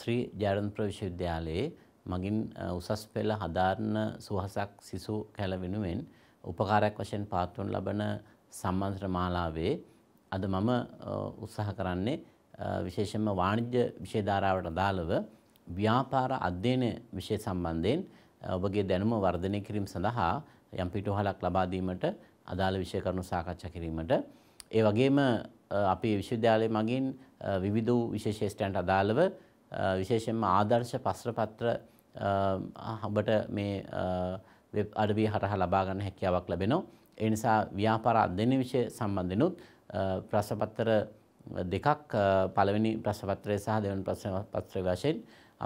ශ්‍රී ජයරන්ප්‍ර විශ්වවිද්‍යාලයේ මගින් උසස් පෙළ හදාරන සුහසක් සිසු කැල වෙනුවෙන් උපකාරයක් වශයෙන් පාත්වන ලබන සම්මන්ත්‍ර මාලාවේ අද මම උත්සාහ කරන්නේ විශේෂයෙන්ම වාණිජ්‍ය විෂය ධාරාවට අදාළව ව්‍යාපාර අධ්‍යයන විෂය සම්බන්ධයෙන් ඔබගේ දැනුම වර්ධනය කිරීම සඳහා යම් පිටුවහලක් ලබා දීමට අදාළ විෂය කරුණු සාකච්ඡා කිරීමට ඒ වගේම අපේ විශ්වවිද්‍යාලය මගින් විවිධ විශේෂ ශේෂ්ඨයන්ට අදාළව විශේෂයෙන්ම ආදර්ශ පස්ත්‍ර පත්‍ර ඔබට මේ වෙබ් අඩවිය හරහා ලබා ගන්න හැකියාවක් ලැබෙනවා. ඒ නිසා ව්‍යාපාර අධ්‍යයන විෂය සම්බන්ධෙනුත් ප්‍රශ්නපත්‍ර දෙකක් පළවෙනි ප්‍රශ්නපත්‍රය සහ දෙවන ප්‍රශ්නපත්‍රය වශයෙන්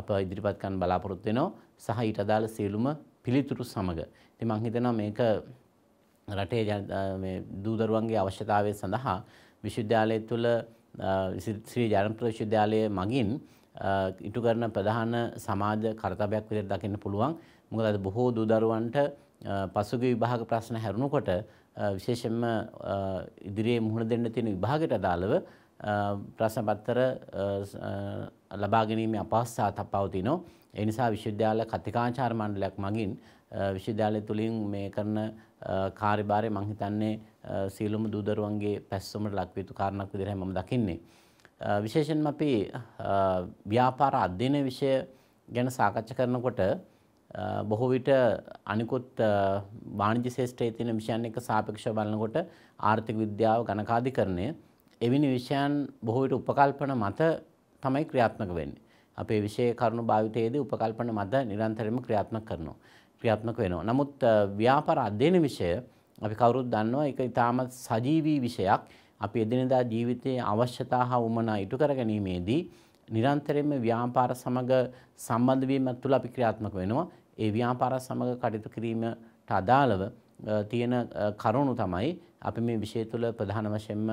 අප ඉදිරිපත් කරන්න බලාපොරොත්තු වෙනවා සහ ඊට අදාළ සියලුම පිළිතුරු සමග. ඉතින් මම හිතනවා මේක රටේ මේ දූදරුවන්ගේ අවශ්‍යතාවය සඳහා විශ්වවිද්‍යාලය තුළ ශ්‍රී ජනප්‍රිය විශ්වවිද්‍යාලය මගින් ඉටු කරන ප්‍රධාන සමාජ කර්තව්‍යයක් විදිහට දකින්න පුළුවන්. මොකද අද බොහෝ දූ දරුවන්ට පසුගිය විභාග ප්‍රශ්න හැරුණකොට විශේෂයෙන්ම ඉදිරියේ මුහුණ දෙන්න තියෙන විභාගයට අදාළව ප්‍රශ්න පත්‍ර ලබා ගැනීමේ අපහසුතාවක් පවතිනවා. ඒ නිසා විශ්වවිද්‍යාල කතිකාචාර මණ්ඩලයක් මගින් විශ්වවිද්‍යාලය තුලින් මේ කරන කාර්යභාරය මම හිතන්නේ සීලොම දූ දරුවන්ගේ පැස්සොමට ලක්විතු කාරණාවක් විදිහට මම දකින්නේ. විශේෂෙන්ම අපි ව්‍යාපාර අධ්‍යයන විෂය ගැන සාකච්ඡා කරනකොට බොහෝ විට අනිකුත් වාණිජ්‍ය ශාස්ත්‍රයේ තියෙන විෂයන් එක්ක සාපේක්ෂව බලනකොට ආර්ථික විද්‍යාව ගණකාධිකරණය එවැනි විෂයන් බොහෝ විට උපකල්පන මත තමයි ක්‍රියාත්මක වෙන්නේ. අපේ විෂය කරුණු භාවිතයේදී උපකල්පන මත නිරන්තරයෙන්ම ක්‍රියාත්මක කරනවා. ක්‍රියාත්මක වෙනවා. නමුත් ව්‍යාපාර අධ්‍යයන විෂය අපි කවුරුත් දන්නවා ඒක ඉතාමත් සජීවී විෂයක්. අපි එදිනෙදා ජීවිතයේ අවශ්‍යතා හා උමනා ඉටු කර ගැනීමේදී නිරන්තරයෙන්ම ව්‍යාපාර සමග සම්බන්ධ වීම තුළ අපි ක්‍රියාත්මක වෙනවා. ඒ ව්‍යාපාර සමග කටයුතු කිරීමට අදාළව තියෙන කරුණු තමයි අපි මේ විෂය තුළ ප්‍රධාන වශයෙන්ම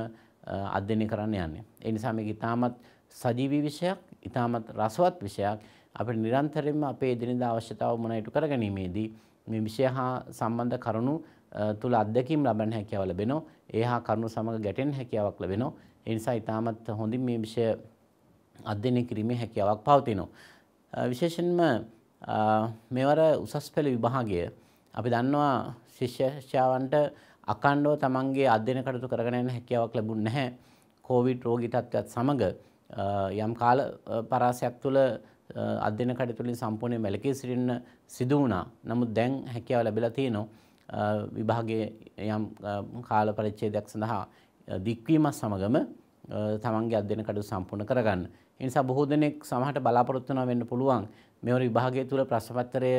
අධ්‍යයනය කරන්න යන්නේ. ඒ නිසා මේක ඉතාමත් සජීවී විෂයක්, ඉතාමත් රසවත් විෂයක්. අපිට නිරන්තරයෙන්ම අපේ එදිනෙදා අවශ්‍යතාව මොන ඉටු කර ගැනීමේදී මේ විෂය හා සම්බන්ධ කරුණු තුළ අත්දැකීම් ලබන්න හැකියාව ලැබෙනවා. ඒ හා කරුණු සමග ගැටෙන්න හැකියාවක් ලැබෙනවා. ඒ නිසා ඊටමත් හොඳින් මේ විෂය අධ්‍යයනය කිරීමේ හැකියාවක් පවතිනවා. විශේෂයෙන්ම මෙවර උසස් පෙළ විභාගය අපි දන්නවා ශිෂ්‍යයන්ට අකණ්ඩව තමන්ගේ අධ්‍යයන කටයුතු කරගෙන යන්න හැකියාවක් ලැබුණ නැහැ. කොවිඩ් රෝගී තත්ත්වයත් සමග යම් කාල පරාසයක් තුළ අධ්‍යයන කටයුතු වලින් සම්පූර්ණයෙන් වැළකී සිටින්න සිදු වුණා. නමුත් දැන් හැකියාව ලැබිලා තියෙනවා. විභාගයේ යම් කාල පරිච්ඡේදයක් සඳහා දික්වීමත් සමගම තමන්ගේ අධ්‍යයන කටයුතු සම්පූර්ණ කරගන්න. ඒ නිසා බොහෝ දෙනෙක් සමහරට බලාපොරොත්තු වෙන්න පුළුවන් මෙවර විභාගය තුල ප්‍රශ්නපත්‍රය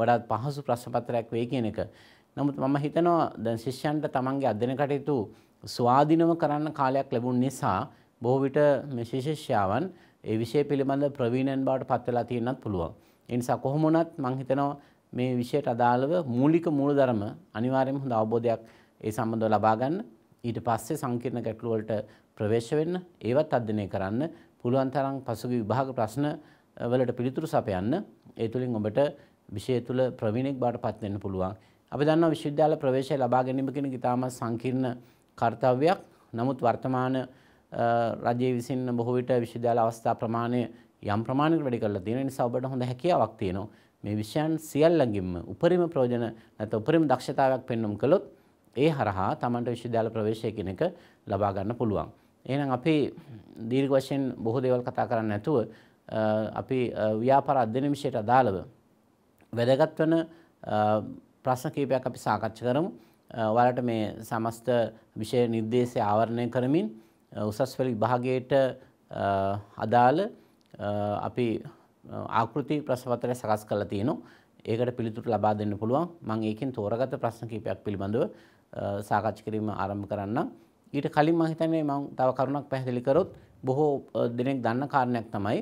වඩාත් පහසු ප්‍රශ්නපත්‍රයක් වෙයි කියන එක. නමුත් මම හිතනවා දැන් ශිෂ්‍යයන්ට තමන්ගේ අධ්‍යයන කටයුතු ස්වාධීනව කරන්න කාලයක් ලැබුණ නිසා බොහෝ විට මේ ශිෂ්‍යාවන් ඒ විෂය පිළිබඳ ප්‍රවීණයන් බවට පත් වෙලා තියෙන්නත් පුළුවන්. ඒ නිසා කොහොම වුණත් මම හිතනවා මේ විෂයට අදාළව මූලික මූලධර්ම අනිවාර්යයෙන්ම හොඳ අවබෝධයක් ඒ සම්බන්ධව ලබා ගන්න. ඊට පස්සේ සංකීර්ණ ගැටලු වලට ප්‍රවේශ වෙන්න, ඒවත් අධ්‍යයනය කරන්න, පුළුවන් තරම් පසුගිය විභාග ප්‍රශ්න වලට පිළිතුරු සපයන්න. ඒ තුලින් ඔබට විෂය තුල ප්‍රවීණෙක් බවට පත් වෙන්න පුළුවන්. අපි දන්නවා විශ්වවිද්‍යාල ප්‍රවේශය ලබා ගැනීම කියන ඉතාමත් සංකීර්ණ කාර්යයක්. නමුත් වර්තමාන රජය විසින් බොහෝ විට විශ්වවිද්‍යාල අවස්ථා ප්‍රමාණය යම් ප්‍රමාණයකට වැඩි කරලා තියෙන නිසා ඔබට හොඳ හැකියාවක් තියෙනවා. මේ විෂයන් සියල්ලගින්ම උපරිම ප්‍රයෝජන නැත්නම් උපරිම දක්ෂතාවයක් පෙන්වම් කළොත් ඒ හරහා Tamanට විශ්වවිද්‍යාල ප්‍රවේශය කෙනෙක් ලබා ගන්න පුළුවන්. එහෙනම් අපි දීර්ඝ වශයෙන් බොහෝ දේවල් කතා කරන්න නැතුව අපි ව්‍යාපාර අධ්‍යයන විෂයට අදාළව වැදගත් වෙන ප්‍රශ්න කීපයක් අපි සාකච්ඡා කරමු. ඔයාලට මේ සමස්ත විෂය නිर्देशය ආවරණය කරමින් උසස් පෙළ විභාගයට අදාළ අපි ආකෘති ප්‍රශ්නපත්‍රය සකස් කරලා තියෙනවා. ඒකට පිළිතුරු ලබා දෙන්න පුළුවන්. මම ඒකෙන් තෝරාගත්ත ප්‍රශ්න කිහිපයක් පිළිබඳව සාකච්ඡා කිරීම ආරම්භ කරන්නම්. ඊට කලින් මම හිතන්නේ මම තව කරුණක් පැහැදිලි කරොත් බොහෝ දෙනෙක් දන්න කාරණයක් තමයි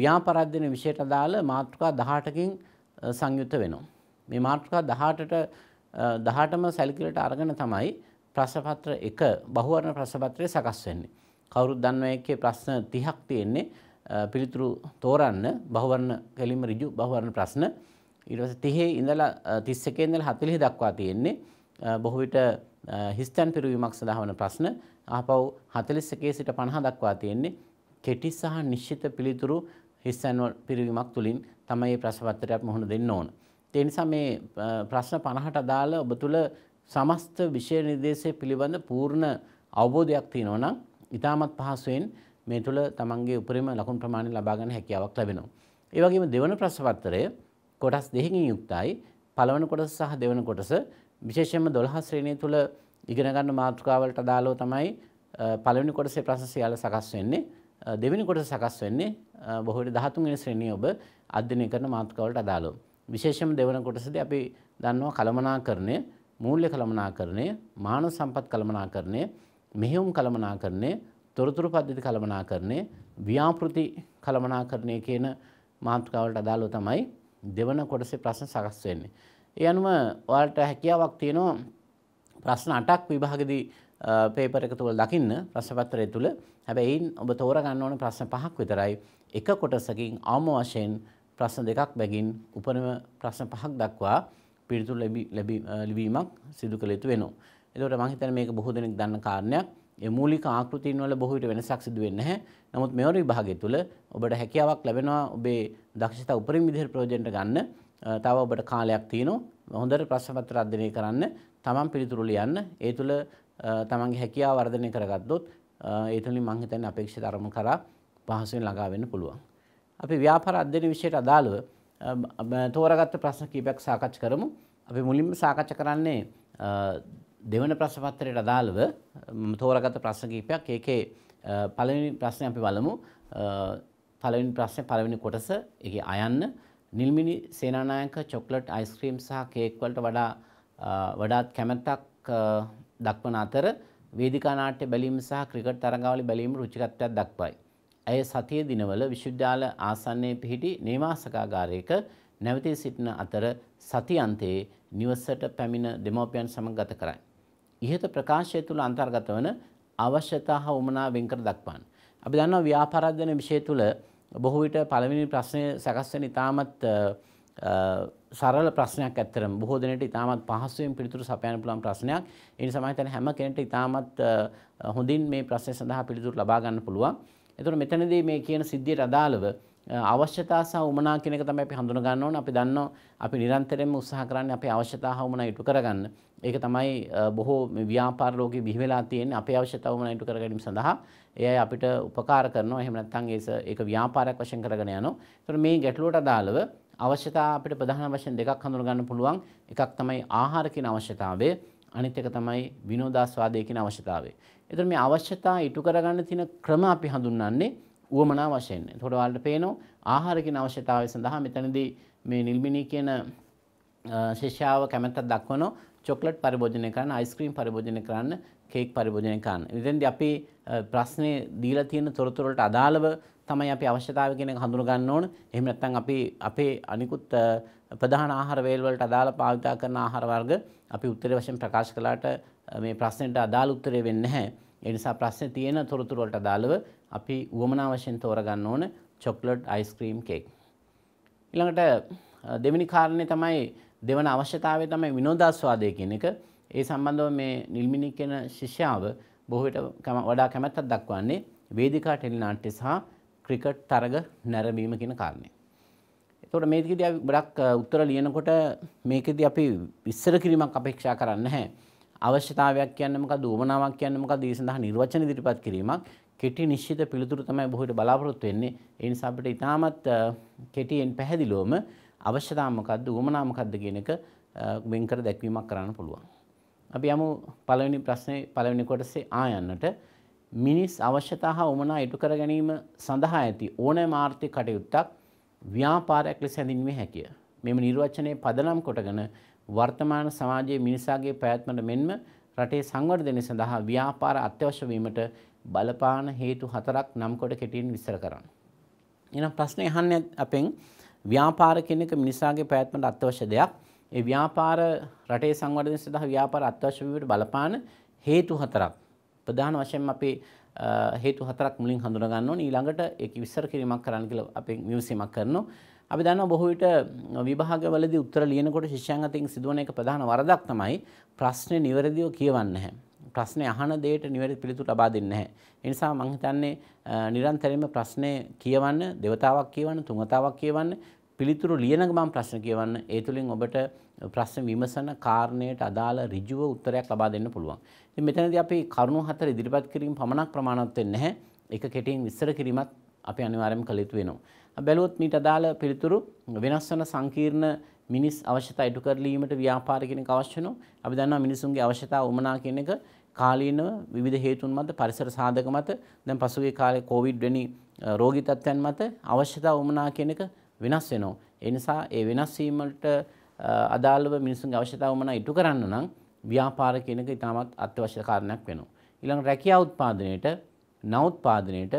ව්‍යාපාර අධ්‍යයන විෂයට අදාළ මාතෘකා 18කින් සංයුක්ත වෙනවා. මේ මාතෘකා 18ට 18ම සැලකිල්ලට අරගෙන තමයි ප්‍රශ්නපත්‍ර 1 බහුවර්ණ ප්‍රශ්නපත්‍රය සකස් වෙන්නේ. කවුරුත් දන්නවා එකේ ප්‍රශ්න 30ක් තියෙන්නේ. පිළිතුරු තෝරන්න බහවරණ කෙලිම ඍජු බහවරණ ප්‍රශ්න ඊට පස්සේ 30 ඉඳලා 31 ඉඳලා 40 දක්වා තියෙන්නේ බොහෝ විට හිස්තන් පිරවීමක් සඳහා වන ප්‍රශ්න ආපහු 41 සිට 50 දක්වා තියෙන්නේ කෙටි සහ නිශ්චිත පිළිතුරු හිස්තන් පිරවීමක් තුලින් තමයි මේ ප්‍රශ්න පත්‍රයට මුහුණ දෙන්න ඕන. ඒ නිසා මේ ප්‍රශ්න 50ට අදාළ ඔබ තුල සමස්ත විෂය නිर्देशය පිළිබඳ පූර්ණ අවබෝධයක් තියෙනවා නම් ඉතාමත් පහසුවෙන් මේ තුළ තමන්ගේ උපරිම ලකුණු ප්‍රමාණය ලබා ගන්න හැකියාවක් ලැබෙනවා. ඒ වගේම දෙවන ප්‍රශ්නපත්‍රය කොටස් දෙකකින් යුක්තයි. පළවෙනි කොටස සහ දෙවන කොටස විශේෂයෙන්ම 12 ශ්‍රේණිය තුළ ඉගෙන ගන්න මාතෘකාවලට අදාළව තමයි පළවෙනි කොටසේ ප්‍රශ්න සියල්ල සකස් වෙන්නේ. දෙවෙනි කොටස සකස් වෙන්නේ බොහෝ විට 13 වෙනි ශ්‍රේණිය ඔබ අධ්‍යයනය කරන මාතෘකාවලට අදාළව. විශේෂයෙන්ම දෙවන කොටසදී අපි දන්නවා කළමනාකරණය, මූල්‍ය කළමනාකරණය, මානව සම්පත් කළමනාකරණය, මෙහෙයුම් කළමනාකරණය තොරතුරු පද්ධති කළමනාකරණය ව්‍යාපෘති කළමනාකරණය කියන මාතෘකාවලට අදාළව තමයි දෙවන කොටසේ ප්‍රශ්න සකස් වෙන්නේ. ඒ අනුව ඔයාලට හැකියාවක් තියෙනවා ප්‍රශ්න 8ක් විභාගෙදී පේපර් එක තුල දකින්න ප්‍රශ්න පත්‍රය තුල. හැබැයි ඔබ තෝරගන්න ඕන ප්‍රශ්න පහක් විතරයි. එක කොටසකින් අවම වශයෙන් ප්‍රශ්න දෙකක් බැගින් උපරිම ප්‍රශ්න පහක් දක්වා පිළිතුරු ලැබීමක් සිදු කළ යුතු වෙනවා. එතකොට මම හිතන්නේ මේක බොහෝ දෙනෙක් දන්න කාරණයක්. ඒ මූලික ආකෘතීන් වල බොහෝ විට වෙනසක් සිදු වෙන්නේ නැහැ. නමුත් මෙවර විභාගය තුළ ඔබට හැකියාවක් ලැබෙනවා ඔබේ දක්ෂතා උපරිම විදිහට ප්‍රයෝජනට ගන්න. තව ඔබට කාලයක් තියෙනවා. හොඳට ප්‍රශ්න පත්‍ර අධ්‍යයනය කරන්න, තමන් පිළිතුරු ලියන්න. ඒ තුළ තමන්ගේ හැකියාව වර්ධනය කරගත්තොත් ඒ තුළින් මම හිතන්නේ අපේක්ෂිත අරමුණු කරා පහසුවෙන් ළඟා වෙන්න පුළුවන්. අපි ව්‍යාපාර අධ්‍යයන විෂයට අදාළව තෝරාගත්ත ප්‍රශ්න කීපයක් සාකච්ඡා කරමු. අපි මුලින්ම සාකච්ඡා කරන්නේ දෙවන ප්‍රශ්න පත්‍රයට අදාළව මම තෝරාගත්ත ප්‍රශ්න කිහිපයක්. ඒකේ පළවෙනි ප්‍රශ්නේ අපි බලමු. පළවෙනි ප්‍රශ්නේ පළවෙනි කොටස ඒකේ අයන්න නිල්මිනි සේනානායක චොක්ලට් අයිස්ක්‍රීම් සහ කේක් වලට වඩා වඩාත් කැමැත්තක් දක්වන අතර වේදිකා නාට්‍ය බැලීම සහ ක්‍රිකට් තරඟාවලි බැලීම රුචිකත්වයක් දක්වයි. ඇය සතිය දිනවල විශ්වවිද්‍යාල ආසන්නයේ පිහිටි නේවාසකාගාරයක නැවතී සිටින අතර සති අන්තයේ නිවසට පැමිණ දෙමව්පියන් සමග ගත කරයි. ඉහත ප්‍රකාශය තුළ අන්තර්ගත වන අවශ්‍යතා හා උමනා වෙන්කර දක්වන්න. අපි දන්නවා ව්‍යාපාරාධන විෂය තුළ බොහෝ විට පළවෙනි ප්‍රශ්නය සකස් වෙන ඉතාමත් සරල ප්‍රශ්නයක් ඇත්තරම බොහෝ දෙනෙට ඉතාමත් පහසුවෙන් පිළිතුරු සපයන්න පුළුවන් ප්‍රශ්නයක්. ඒ නිසා මම හිතන්නේ හැම කෙනෙක්ට ඉතාමත් හොඳින් මේ ප්‍රශ්නේ සඳහා පිළිතුරු ලබා ගන්න පුළුවන්. ඒතකොට මෙතනදී මේ කියන සිද්ධියට අදාළව අවශ්‍යතා සහ උමනා කියන එක තමයි අපි හඳුනා ගන්න ඕන. අපි දන්නවා අපි නිරන්තරයෙන්ම උත්සාහ කරන්නේ අපේ අවශ්‍යතා හා උමනා ඉටු කරගන්න. ඒක තමයි බොහෝ ව්‍යාපාර ලෝකෙ බිහි වෙලා තියෙන්නේ අපේ අවශ්‍යතාවම නයිටු කර ගැනීම සඳහා ඒ අය අපිට උපකාර කරනවා එහෙම නැත්නම් ඒක ව්‍යාපාරයක් වශයෙන් කරගෙන යනවා. ඒතර මේ ගැටලුවට අදාළව අවශ්‍යතා අපිට ප්‍රධාන වශයෙන් දෙකක් හඳුනගන්න පුළුවන්. එකක් තමයි ආහාර කියන අවශ්‍යතාවය. අනිත් එක තමයි විනෝදාස්වාදය කියන අවශ්‍යතාවය. ඒතර මේ අවශ්‍යතා ඉටු කරගන්න තියෙන ක්‍රම අපි හඳුන්වන්නේ උවමනා වශයෙන්. එතකොට ඔයාලට පේනවා ආහාර කියන අවශ්‍යතාවය සඳහා මෙතනදී මේ නිල්මිනී කියන ශිෂ්‍යාව කැමැත්තක් දක්වනවා චොක්ලට් පරිභෝජනය කරන්න අයිස්ක්‍රීම් පරිභෝජනය කරන්න කේක් පරිභෝජනය කරන්න. ඉතින්ද අපි ප්‍රශ්නේ දීලා තියෙන තොරතුරට අදාළව තමයි අපි අවශ්‍යතාවය කියන එක හඳුනගන්න ඕන. එහෙම නැත්නම් අපි අපේ අනිකුත් ප්‍රධාන ආහාර වේල් වලට අදාළ භාවිතා කරන ආහාර වර්ග අපි උත්තරේ වශයෙන් ප්‍රකාශ කළාට මේ ප්‍රශ්නෙට අදාළ උත්තරේ වෙන්නේ නැහැ. ඒ නිසා ප්‍රශ්නේ තියෙන තොරතුරු වලට අදාළව අපි උවමනා වශයෙන් තෝරගන්න ඕන චොක්ලට් අයිස්ක්‍රීම් කේක්. ඊළඟට දෙවෙනි කාරණේ තමයි දෙවන අවශ්‍යතාවය තමයි විනෝදාස්වාදය කියන එක. ඒ සම්බන්ධව මේ නිල්මිනි කියන ශිෂ්‍යාව බොහෝ විට වඩා කැමැත්තක් දක්වන්නේ වේදිකා ටෙලිනාට්‍ය සහ ක්‍රිකට් තරග නැරඹීම කියන කාරණය. එතකොට මේකෙදී අපි ගොඩක් උත්තර ලියනකොට මේකෙදී අපි විස්තර කිරීමක් අපේක්ෂා කරන්නේ නැහැ. අවශ්‍යතාවයක් කියන්නේ මොකද? උවමනාවක් කියන්නේ මොකද? ඒ සඳහා නිර්වචන ඉදිරිපත් කිරීමක් කෙටි නිශ්චිත පිළිතුරු තමයි බොහෝ විට බලාපොරොත්තු වෙන්නේ. ඒ නිසා අපිට ඉතාමත් කෙටියෙන් පැහැදිලිවම අවශ්‍යතා මොකද්ද උවමනා මොකද්ද කියන එක වෙන්කර දැක්වීමක් කරන්න පුළුවන්. අපි යමු පළවෙනි ප්‍රශ්නේ පළවෙනි කොටසේ ආයන්නට මිනිස් අවශ්‍යතා හා උමනා ඉටු කර ගැනීම සඳහා ඇති ඕනෑම ආර්ථික කටයුත්තක් ව්‍යාපාරයක් ලෙස හැඳින්වීම හැකිය. මෙම නිර්වචනයේ පදනම් කොටගෙන වර්තමාන සමාජයේ මිනිසාගේ පැවැත්මට මෙන්ම රටේ සංවර්ධනය සඳහා ව්‍යාපාර අත්‍යවශ්‍ය වීමට බලපාන හේතු හතරක් නම් කොට කෙටියෙන් විස්තර කරන්න. එහෙනම් ප්‍රශ්නේ අහන්නේ අපෙන් ව්‍යාපාර කෙනෙක මිනිසාගේ පැවැත්මට අත්වශ්‍ය දෙයක්. ඒ ව්‍යාපාර රටේ සංවර්ධනය සඳහා ව්‍යාපාර අත්වශ්‍ය වීමට බලපාන හේතු හතරක්. ප්‍රධාන වශයෙන් අපි හේතු හතරක් මුලින් හඳුනා ගන්න ඕනේ. ඊළඟට ඒක විස්තර කිරීමක් කරන්න කියලා අපි මියුසියමක් කරනවා. අපි දන්නවා බොහෝ විට විභාගවලදී උත්තර ලියනකොට ශිෂ්‍යයන් අතින් සිදුවන එක ප්‍රධාන වරදක් තමයි ප්‍රශ්නේ නිවැරදිව කියවන්නේ නැහැ. ප්‍රශ්නේ අහන දෙයට නිවැරදි පිළිතුරු ලබා දෙන්නේ නැහැ. ඒ නිසා මම හිතන්නේ නිරන්තරයෙන්ම ප්‍රශ්නේ කියවන්න, දෙවතාවක් කියවන්න, තුන්වතාවක් කියවන්න, පිළිතුරු ලියන ගමන් ප්‍රශ්න කියවන්න. ඒ තුලින් ඔබට ප්‍රශ්න විමසන කාරණයට අදාළ ඍජුව උත්තරයක් ලබා දෙන්න පුළුවන්. ඉතින් මෙතනදී අපි කරුණු හතර ඉදිරිපත් කිරීම පමණක් ප්‍රමාණවත් වෙන්නේ නැහැ. ඒක කෙටියෙන් විස්තර කිරීමත් අපි අනිවාර්යයෙන්ම කළ යුතු වෙනවා. බැලුවොත් මීට අදාළ පිළිතුරු වෙනස් වෙන සංකීර්ණ මිනිස් අවශ්‍යතා ඉටු කරලීමට ව්‍යාපාර කියන එක අවශ්‍ය වෙනවා. අපි දන්නවා මිනිසුන්ගේ අවශ්‍යතා වමනා කියන එක කාලීනව විවිධ හේතුන් මත පරිසර සාධක මත දැන් පසුගිය කාලේ කොවිඩ් වැනි රෝගී තත්ත්වයන් මත අවශ්‍යතා වමනා කියන එක වෙනස් වෙනවා. ඒ නිසා ඒ වෙනස් වීම වලට අදාළව මිනිසුන්ගේ අවශ්‍යතාව වමනා ඉටු කරන්න නම් ව්‍යාපාර කියන එක ඉතාමත් අත්‍යවශ්‍ය කාරණයක් වෙනවා. ඊළඟ රැකියා උත්පාදනයේට නවෝත්පාදනයේට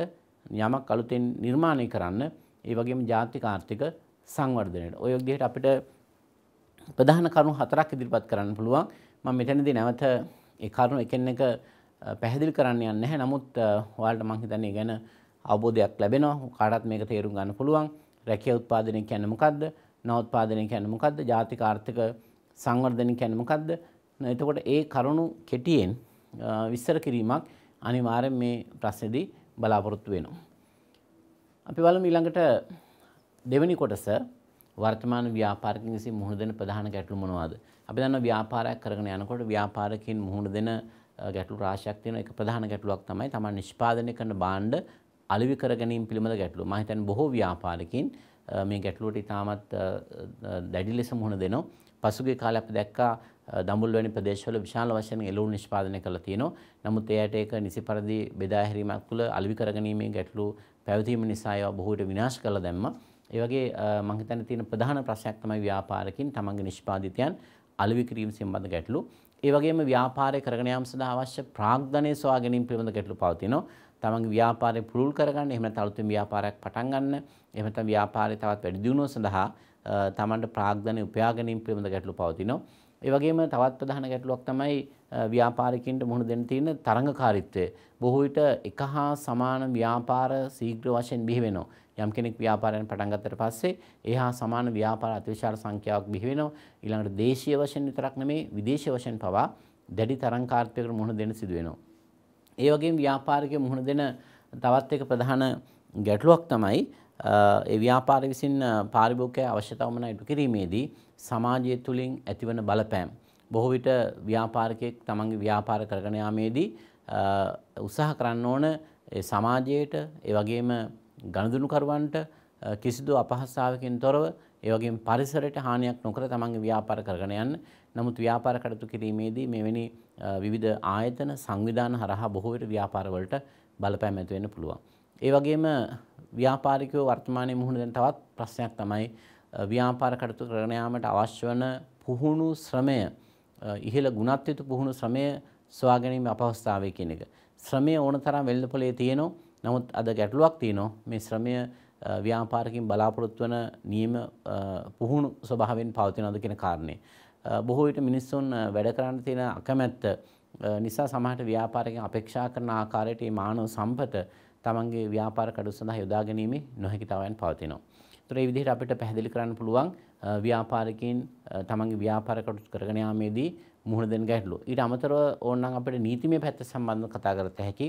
යමක් අලුතෙන් නිර්මාණය කරන්න ඒ වගේම ජාතික ආර්ථික සංවර්ධනයට. ඔය විදිහට අපිට ප්‍රධාන කරුණු හතරක් ඉදිරිපත් කරන්න පුළුවන්. මම මෙතනදී නැවත ඒ කරුණු එකෙන් එක පැහැදිලි කරන්න යන්නේ නැහැ. නමුත් ඔයාලට මම හිතන්නේ ගැන අවබෝධයක් ලැබෙනවා. කාටත් මේක තේරුම් ගන්න පුළුවන්. රැකියා උත්පාදනය කියන්නේ මොකද්ද? නවෝත්පාදනය කියන්නේ මොකද්ද? ජාතික ආර්ථික සංවර්ධනය කියන්නේ මොකද්ද? එතකොට ඒ කරුණු කෙටියෙන් විස්තර කිරීමක් අනිවාර්යෙන් මේ ප්‍රශ්නේදී බලාපොරොත්තු වෙනවා. අපි බලමු ඊළඟට දෙවෙනි කොටස වර්තමාන ව්‍යාපාරිකයන් විසින් මුහුණ දෙන ප්‍රධාන ගැටලු මොනවාද? අපි දන්නවා ව්‍යාපාරයක් කරගෙන යනකොට ව්‍යාපාරකින් මුහුණ දෙන ගැටලු රාශියක් තියෙන එක ප්‍රධාන ගැටලුවක් තමයි තමන් නිෂ්පාදනය කරන භාණ්ඩ අලෙවි කර ගැනීම පිළිබඳ ගැටලුව. මම හිතන්නේ බොහෝ ව්‍යාපාරිකින් මේ ගැටලුවට ඉතාමත් දැඩි ලෙස මුහුණ දෙනවා. පසුගිය කාලේ අපි දැක්කා දඹුල් වැනි ප්‍රදේශවල විශාල වශයෙන් එළවලු නිෂ්පාදනය කරලා තියෙනවා. නමුත් එයට ඒක නිසි පරිදි බෙදා හැරීමක් තුළ අලෙවි කරගැනීමේ ගැටලු පැවතීම නිසා ඒවා බොහෝ විට විනාශ කළා දැම්මා. ඒ වගේ මම හිතන්නේ තියෙන ප්‍රධාන ප්‍රශ්නයක් තමයි ව්‍යාපාරිකින් තමන්ගේ නිෂ්පාදිතයන් අලෙවි කිරීම සම්බන්ධ ගැටලු ඒ වගේම ව්‍යාපාරය කරගෙන යාම සඳහා අවශ්‍ය ප්‍රාග්ධනය සොයා ගැනීම පිළිබඳ ගැටලු පවතිනවා. තමන්ගේ ව්‍යාපාරය පුළුල් කරගන්න, එහෙම නැත්නම් අලුතින් ව්‍යාපාරයක් පටන් ගන්න, එහෙම නැත්නම් ව්‍යාපාරය තවත් වැඩි දියුණුව සඳහා තමන්ට ප්‍රාග්ධනය උපයා ගැනීම පිළිබඳ ගැටලු පවතිනවා. ඒ වගේම තවත් ප්‍රධාන ගැටලුවක් තමයි ව්‍යාපාරිකයින්ට මුහුණ දෙන්න තියෙන තරඟකාරීත්වය. බොහෝ විට එක හා සමාන ව්‍යාපාර ශීඝ්‍ර වශයෙන් බිහි වෙනවා. යම් කෙනෙක් ව්‍යාපාරයෙන් පටන් ගත්තට පස්සේ එහා සමාන ව්‍යාපාර අතිවිශාල සංඛ්‍යාවක් බිහි වෙනවා. ඊළඟට දේශීය වශයෙන් විතරක් නෙමෙයි විදේශීය වශයෙන් පවා දැඩි තරංකාර්යයකට මුහුණ දෙන්න සිදු වෙනවා. ඒ වගේම ව්‍යාපාරිකයේ මුහුණ දෙන තවත් එක ප්‍රධාන ගැටලුවක් තමයි ඒ ව්‍යාපාර විසින් පාරිභෝගික අවශ්‍යතාවමන ඉටු කිරීමේදී සමාජය තුළින් ඇතිවන බලපෑම්. බොහෝ විට ව්‍යාපාරිකයෙක් තමන්ගේ ව්‍යාපාර කරගෙන යාමේදී උත්සාහ කරන්න ඕන සමාජයට ඒ වගේම ගණදුනුකරුවන්ට කිසිදු අපහස්සාාවකින් තොරව ඒවගේ පරිසරට හානියක් නොකර තමන්ගේ ව්‍යාපාර කරගෙන යන්න නමුත් ව්‍යාපාර කටතු කිරීමේදී මෙවැනි විවිධ ආයතන සංවිධාන හරහා බොහෝවිට ව්‍යාපාරවලට බලපෑම් ඇතිවෙන්න පුළුවන්. ඒ වගේම ව්‍යාපාරිකව වර්තමානය මුහුණ දැන් තවත් ප්‍රශ්නයක් තමයි ව්‍යාපාර කටතු කරණයාමට අවශ්‍ය වන පුහුණු ශ්‍රමය ඉහළ ගුණත්යුතු පුහුණු ශ්‍රමය ස්වාගැනීම අපවස්ථාවය කියන එක. ශ්‍රමය ඕන තරම් වෙල්ල පොලේ තියනවා නමුත් අද ගැටලුවක් තියෙනවා මේ ශ්‍රමය ව්‍යාපාරකින් බලාපොරොත්තු වන නියම පුහුණු ස්වභාවයෙන් පවතිනවද කියන කාරණේ. බොහෝ විට මිනිස්සුන් වැඩ කරන්න තියෙන අකමැත්ත නිසා සමහරට ව්‍යාපාරකින් අපේක්ෂා කරන ආකාරයට මේ මානව සම්පත තමන්ගේ ව්‍යාපාර කඩු සඳහා යොදා ගැනීමේ නොහැකිතාවයන් පවතිනවා. ඒතර මේ විදිහට අපිට පැහැදිලි කරන්න පුළුවන් ව්‍යාපාරිකයින් තමන්ගේ ව්‍යාපාර කටයුතු කරගෙන යාමේදී මුහුණ දෙන ගැටලු. ඊට අමතරව ඕනනම් අපිට නීතිමය පැත්ත සම්බන්ධව කතා කරත හැකි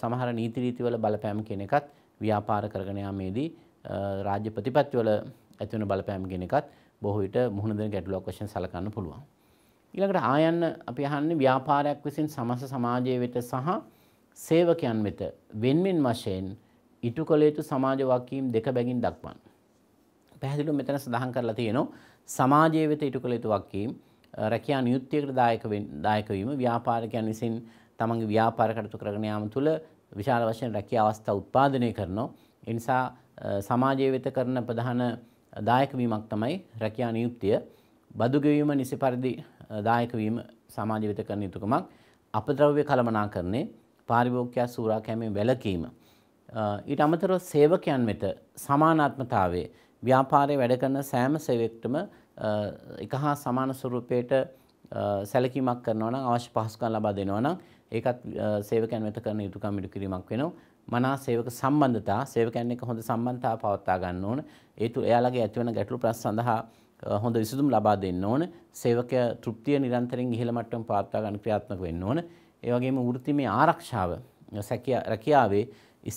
සමහර නීති රීතිවල බලපෑම් කියන එකත් ව්‍යාපාර කරගෙන යාමේදී රාජ්‍ය ප්‍රතිපත්තිවල ඇති වෙන බලපෑම් කියන එකත් බොහෝ විට මුහුණ දෙන ගැටලුවක් වශයෙන් සලකන්න පුළුවන්. ඊළඟට ආයන්න අපි අහන්නේ ව්‍යාපාරයක් විසින් සමස්ත සමාජයේ වෙත සහ සේවකයන් වෙත වෙන්වෙන් වශයෙන් ඉටු කළ යුතු සමාජ වගකීම් දෙක බැගින් දක්වන්න. පැහැදිලිව මෙතන සඳහන් කරලා තියෙනවා සමාජයේ වෙත ඉටු කළ යුතු වගකීම් රැකියා නියුක්තියකට දායක දායක වීම ව්‍යාපාරිකයන් විසින් තමන්ගේ ව්‍යාපාර කටයුතු කරගෙන යාම තුළ විශාල වශයෙන් රැකියා අවස්ථා උත්පාදනය කරනවා. ඒ නිසා සමාජය වෙත කරන ප්‍රධාන දායක වීමක් තමයි රැකියා නියුක්තිය. බදු ගෙවීම නිසි පරිදි දායක වීම සමාජය වෙත කරන යුතුකමක්. අපද්‍රව්‍ය කළමනාකරණය, පාරිභෝගිකයා සූරා කැමීම වැළකීම. ඊට අමතරව සේවකයන් වෙත සමානාත්මතාවය ව්‍යාපාරයේ වැඩ කරන සෑම සේවකෙක්ටම එක හා සමාන ස්වරූපයට සැලකීමක් කරනවා නම් අවශ්‍ය පහසුකම් ලබා දෙනවා නම් ඒකත් සේවකයන් වෙත කරන යුතුකම් ඉටු කිරීමක් වෙනවා. මනා සේවක සම්බන්ධතා සේවකයන් එක්ක හොඳ සම්බන්ධතාව පවත්වා ගන්න ඕන. ඒතු එයාලගේ ඇතිවන ගැටලු ප්‍රශ්න සඳහා හොඳ විසඳුම් ලබා දෙන්න ඕන. සේවකයා තෘප්තිය නිරන්තරයෙන් ඉහළ මට්ටම පවත්වා ගන්න ක්‍රියාත්මක වෙන්න ඕන. ඒ වගේම වෘත්තිමය ආරක්ෂාව රැකියාවේ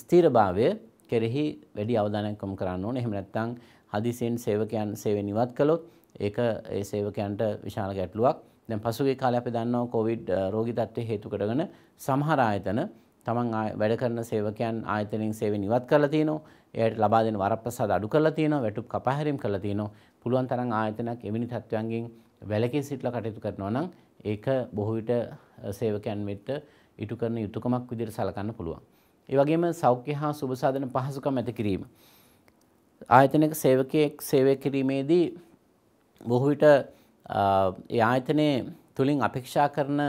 ස්ථීරභාවය කෙරෙහි වැඩි අවධානයක් යොමු කරන්න ඕන. එහෙම නැත්නම් හදිසියෙන් සේවකයන් සේවයෙන් ඉවත් කළොත් ඒක ඒ සේවකයන්ට විශාල ගැටලුවක්. දැන් පසුගිය කාලේ අපි දන්නවා කොවිඩ් රෝගී තත්ත්වය හේතු කරගෙන සමහර ආයතන තමන් වැඩ කරන සේවකයන් ආයතනෙන් සේවයෙන් ඉවත් කරලා තිනවා. එයට ලබා දෙන වරප්‍රසාද අඩු කරලා තිනවා, වැටුප් කපහැරීම් කරලා තිනවා. පුළුවන් තරම් ආයතනක් එවැනි තත්ත්වයන්ගෙන් වැළකී සිටලා කටයුතු කරනවා නම් ඒක බොහෝ විට සේවකයන් වෙත ඉටු කරන යුතුයකමක් විදිහට සලකන්න පුළුවන්. ඒ වගේම සෞඛ්‍ය හා සුබසාධන පහසුකම් ඇති කිරීම. ආයතනයක සේවකයෙක් සේවය කිරීමේදී බොහෝ විට ඒ ආයතනයේ තුලින් අපේක්ෂා කරන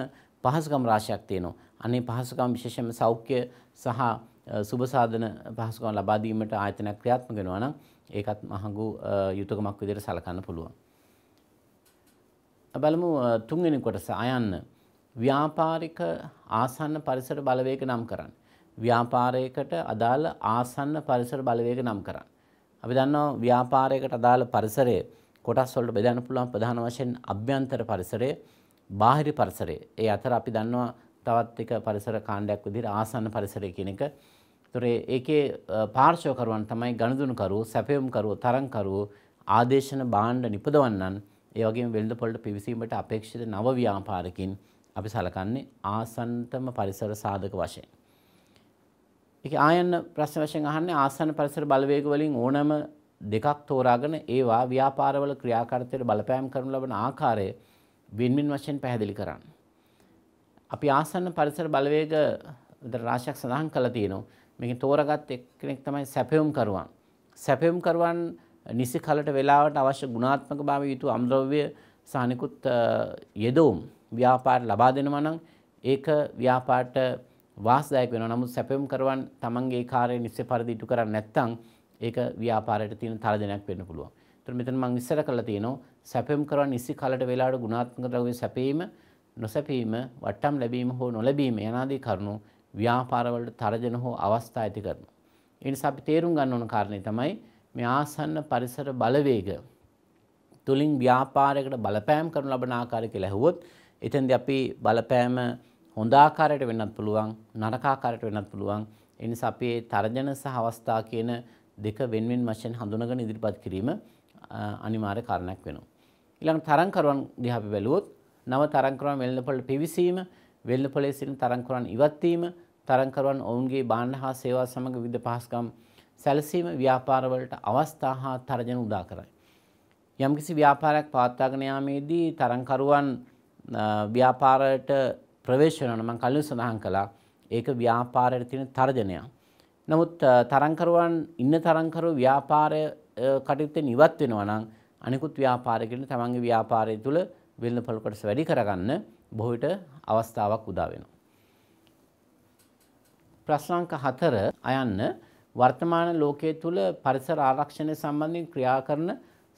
පහසුකම් රාශියක් තියෙනවා. අනේ පහසුකම් විශේෂයෙන්ම සෞඛ්‍ය සහ සුබසාධන පහසුකම් ලබා දීමට ආයතනයක් ක්‍රියාත්මක වෙනවා නම් ඒකත් මහඟු යුතුයකමක් විදිහට සලකන්න පුළුවන්. බලමු තුන්වෙනි කොටස අයන්න ව්‍යාපාරික ආසන්න පරිසර බලවේග නම් කරන්න. ව්‍යාපාරයකට අදාළ ආසන්න පරිසර බලවේග නම් කරන්න. අපි දන්නවා ව්‍යාපාරයකට අදාළ පරිසරයේ කොටස් වලට බෙදන්න පුළුවන් ප්‍රධාන වශයෙන් අභ්‍යන්තර පරිසරය, බාහිර පරිසරය. ඒ අතර අපි දන්නවා තවත් එක පරිසර කාණ්ඩයක් විදිහට ආසන්න පරිසරය කියන එක. ඒතර ඒකේ පාර්ශ්වකරුවන් තමයි ගණදුනුකරුවෝ, සැපයුම්කරුවෝ, තරංකරුවෝ, ආදේශන භාණ්ඩ නිපදවන්නන් ඒ වගේම වෙළඳපොළට පිවිසීමට අපේක්ෂිත නව ව්‍යාපාරකින් අපි සලකන්නේ ආසන්නතම පරිසර සාධක වශයෙන්. ඒක ආයන්න ප්‍රශ්න වශයෙන් අහන්නේ ආසන්න පරිසර බලවේග වලින් ඕනෑම දෙකක් තෝරාගෙන ඒවා ව්‍යාපාරවල ක්‍රියාකාරීත්වයට බලපෑම් කරනු ලබන ආකාරය වින්මින් වශයෙන් පැහැදිලි කරන්න. අපි ආසන්න පරිසර බලවේග රාශියක් සඳහන් කළා තියෙනවා. මේකෙන් තෝරාගත් එක්කෙනෙක් තමයි සැපයුම් කරුවන්. සැපයුම් කරුවන් නිසි කලට වේලාවට අවශ්‍ය ගුණාත්මක භාවය යුතු අම්ද්‍රව්‍ය සහ අනිකුත් යෙදවුම් ව්‍යාපාර ලබා දෙනවා නම් ඒක ව්‍යාපාරට වාසදායක වෙනවා. නමුත් සැපයුම් කරුවන් තමන්ගේ කාර්යය නිසි පරිදි ඉටු කරන්නේ නැත්නම් ඒක ව්‍යාපාරයට තියෙන තරජනයක් වෙන්න පුළුවන්. ඒතර මෙතන මම ඉස්සර කරලා තියෙනවා සැපෙම් කරන ඉසි කාලට වෙලාවට ගුණාත්මක ද්‍රව්‍ය සැපීම නොසැපීම වට්ටම් ලැබීම හෝ නොලැබීම යනාදී කරුණු ව්‍යාපාරවලට තරජන හෝ අවස්ථා ඇති කරනවා. ඒ නිසා අපි තේරුම් ගන්න ඕන කාරණේ තමයි මේ ආසන්න පරිසර බලවේග තුලින් ව්‍යාපාරයකට බලපෑම් කරන ලබන ආකාරය කියලා ඇහුවොත් එතෙන්දී අපි බලපෑම හොඳ ආකාරයට වෙන්නත් පුළුවන් නරක ආකාරයට වෙන්නත් පුළුවන්. ඒ නිසා අපි තරජන සහ අවස්ථා කියන දෙක වෙන්වෙන් වශයෙන් හඳුනගෙන ඉදිරිපත් කිරීම අනිවාර්ය කාරණයක් වෙනවා. ඊළඟ තරංකරුවන් දිහා අපි බැලුවොත් නව තරංකරුවන් වෙළඳපොළට පිවිසීම, වෙළඳපොළේ සිටින තරංකරුවන් ඉවත් වීම, තරංකරුවන් ඔවුන්ගේ භාණ්ඩ හා සේවා සමග විවිධ පහසුකම් සැලසීම ව්‍යාපාරවලට අවස්ථා හා තර්ජන උදා කරයි. යම්කිසි ව්‍යාපාරයක් පවත්වාගෙන යාමේදී තරංකරුවන් ව්‍යාපාරයට ප්‍රවේශ වෙනවා නම් මම කලින් සඳහන් කළා. ඒක ව්‍යාපාරයට තියෙන තර්ජනයක්. නමුත් තරංකරුවන් ඉන්න තරංකරු ව්‍යාපාරය කටයුත්ත නිවත් වෙනවා නම් අනිකුත් ව්‍යාපාරකරන තමන්ගේ ව්‍යාපාරය තුළ වෙල්ල පොල්කොටස වැඩි කරගන්න බොහොට අවස්ථාවක් උදා වෙනවා. ප්‍රශ්නංක හතර අයන්න වර්තමාන ලෝකයේ තුළ පරිසර ආරක්ෂණය සම්බන්ධයෙන් ක්‍රියා කරන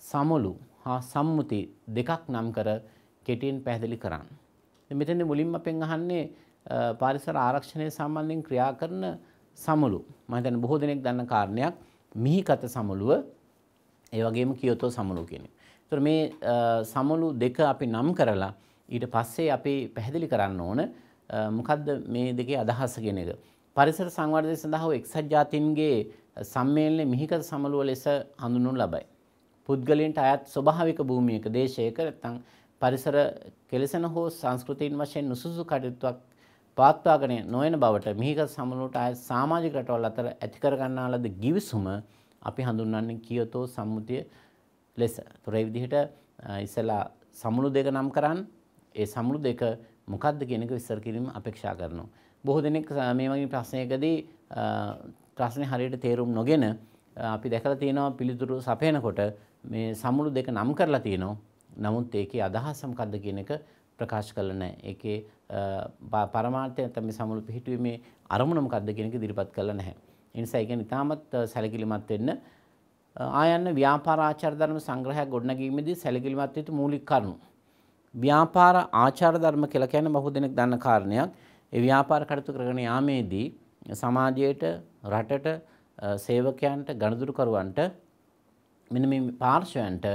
සමුළු හා සම්මුති දෙකක් නම් කර කෙටියෙන් පැහැදිලි කරන්න. මෙතන මුලින්ම අපෙන් අහන්නේ පරිසර ආරක්ෂණය සම්බන්ධයෙන් ක්‍රියා කරන සමුළු මම හිතන්නේ බොහෝ දෙනෙක් දන්න කාරණයක් මිහිකත සමුළුව ඒ වගේම කියොතෝ සමුළුව කියන්නේ. ඒතර මේ සමුළු දෙක අපි නම් කරලා ඊට පස්සේ අපි පැහැදිලි කරන්න ඕන මොකද්ද මේ දෙකේ අදහස කියන එක. පරිසර සංවර්ධනය සඳහා එක්සත් ජාතීන්ගේ සම්මේලනයේ මිහිකත සමුළුව ලෙස හඳුන්වනු ලබයි. පුද්ගලයන්ට අයත් ස්වභාවික භූමියක දේශයක නැත්නම් පරිසර කෙලසන හෝ සංස්කෘතීන් වශයෙන් නුසුසු කටයුත්තක් පාත්වාගෙන නොයන බවට මිහිකත් සමුළුවට අය සමාජික රටවල් අතර ඇති කරගන්නා ලද ගිවිසුම අපි හඳුන්වන්නේ කියොතෝ සම්මුතිය ලෙස. ඒතොර ඒ විදිහට ඉස්සලා සමුළු දෙක නම් කරන් ඒ සමුළු දෙක මොකක්ද කියන එක විස්තර කිරීම අපේක්ෂා කරනවා. බොහෝ දෙනෙක් මේ වගේ ප්‍රශ්නයකදී ප්‍රශ්නේ හරියට තේරුම් නොගෙන අපි දැකලා තියෙනවා පිළිතුරු සපයනකොට මේ සමුළු දෙක නම් කරලා තියෙනවා. නමුත් ඒකේ අදහස මොකක්ද කියන එක ප්‍රකාශ කළා නැහැ. ඒකේ පරමාර්ථය නැත්නම් මේ සමුළු පිහිටුවීමේ අරමුණ මොකක්ද කියන එක ඉදිරිපත් කළා නැහැ. ඒ නිසා ඒක නිතාමත් සැලකිලිමත් වෙන්න ආයන්න ව්‍යාපාර ආචාර ධර්ම සංග්‍රහයක් ගොඩනැගීමේදී සැලකිලිමත් යුතු මූලික කරුණු. ව්‍යාපාර ආචාර ධර්ම කියලා කියන්නේ බොහෝ දෙනෙක් දන්න කාරණයක්. ඒ ව්‍යාපාර කටයුතු කරගෙන යාමේදී සමාජයට රටට සේවකයන්ට ගණදුරුකරුවන්ට මෙන්න මේ පාර්ශවයන්ට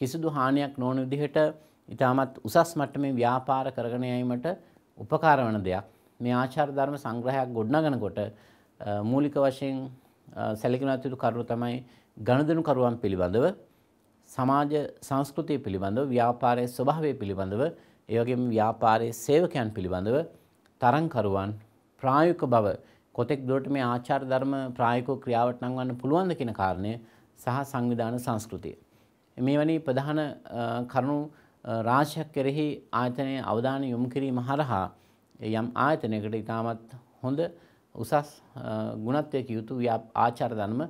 කිසිදු හානියක් නොවන විදිහට ඉතාමත් උසස් මට්ටමේ ව්‍යාපාර කරගෙන යෑමට උපකාර වන දෙයක්. මේ ආචාර ධර්ම සංග්‍රහයක් ගොඩනගනකොට මූලික වශයෙන් සැලකුණත් යුතු කරුණු තමයි ගනුදෙනු කරුවන් පිළිබඳව සමාජ සංස්කෘතිය පිළිබඳව ව්‍යාපාරයේ ස්වභාවය පිළිබඳව ඒ වගේම ව්‍යාපාරයේ සේවකයන් පිළිබඳව තරංකරුවන් ප්‍රායෝගික බව කොතෙක් දුරට මේ ආචාර ධර්ම ප්‍රායෝගික ක්‍රියාවට නංවන්න පුළුවන්ද කියන කාරණය සහ සංවිධාන සංස්කෘතිය. මේ වැනි ප්‍රධාන කරුණු රාශියක් කෙරෙහි ආයතනයේ අවධානය යොමු කිරීම හරහා යම් ආයතනයකට ඉතාමත් හොඳ උසස් ගුණත්වයක යුතු ආචාර ධර්ම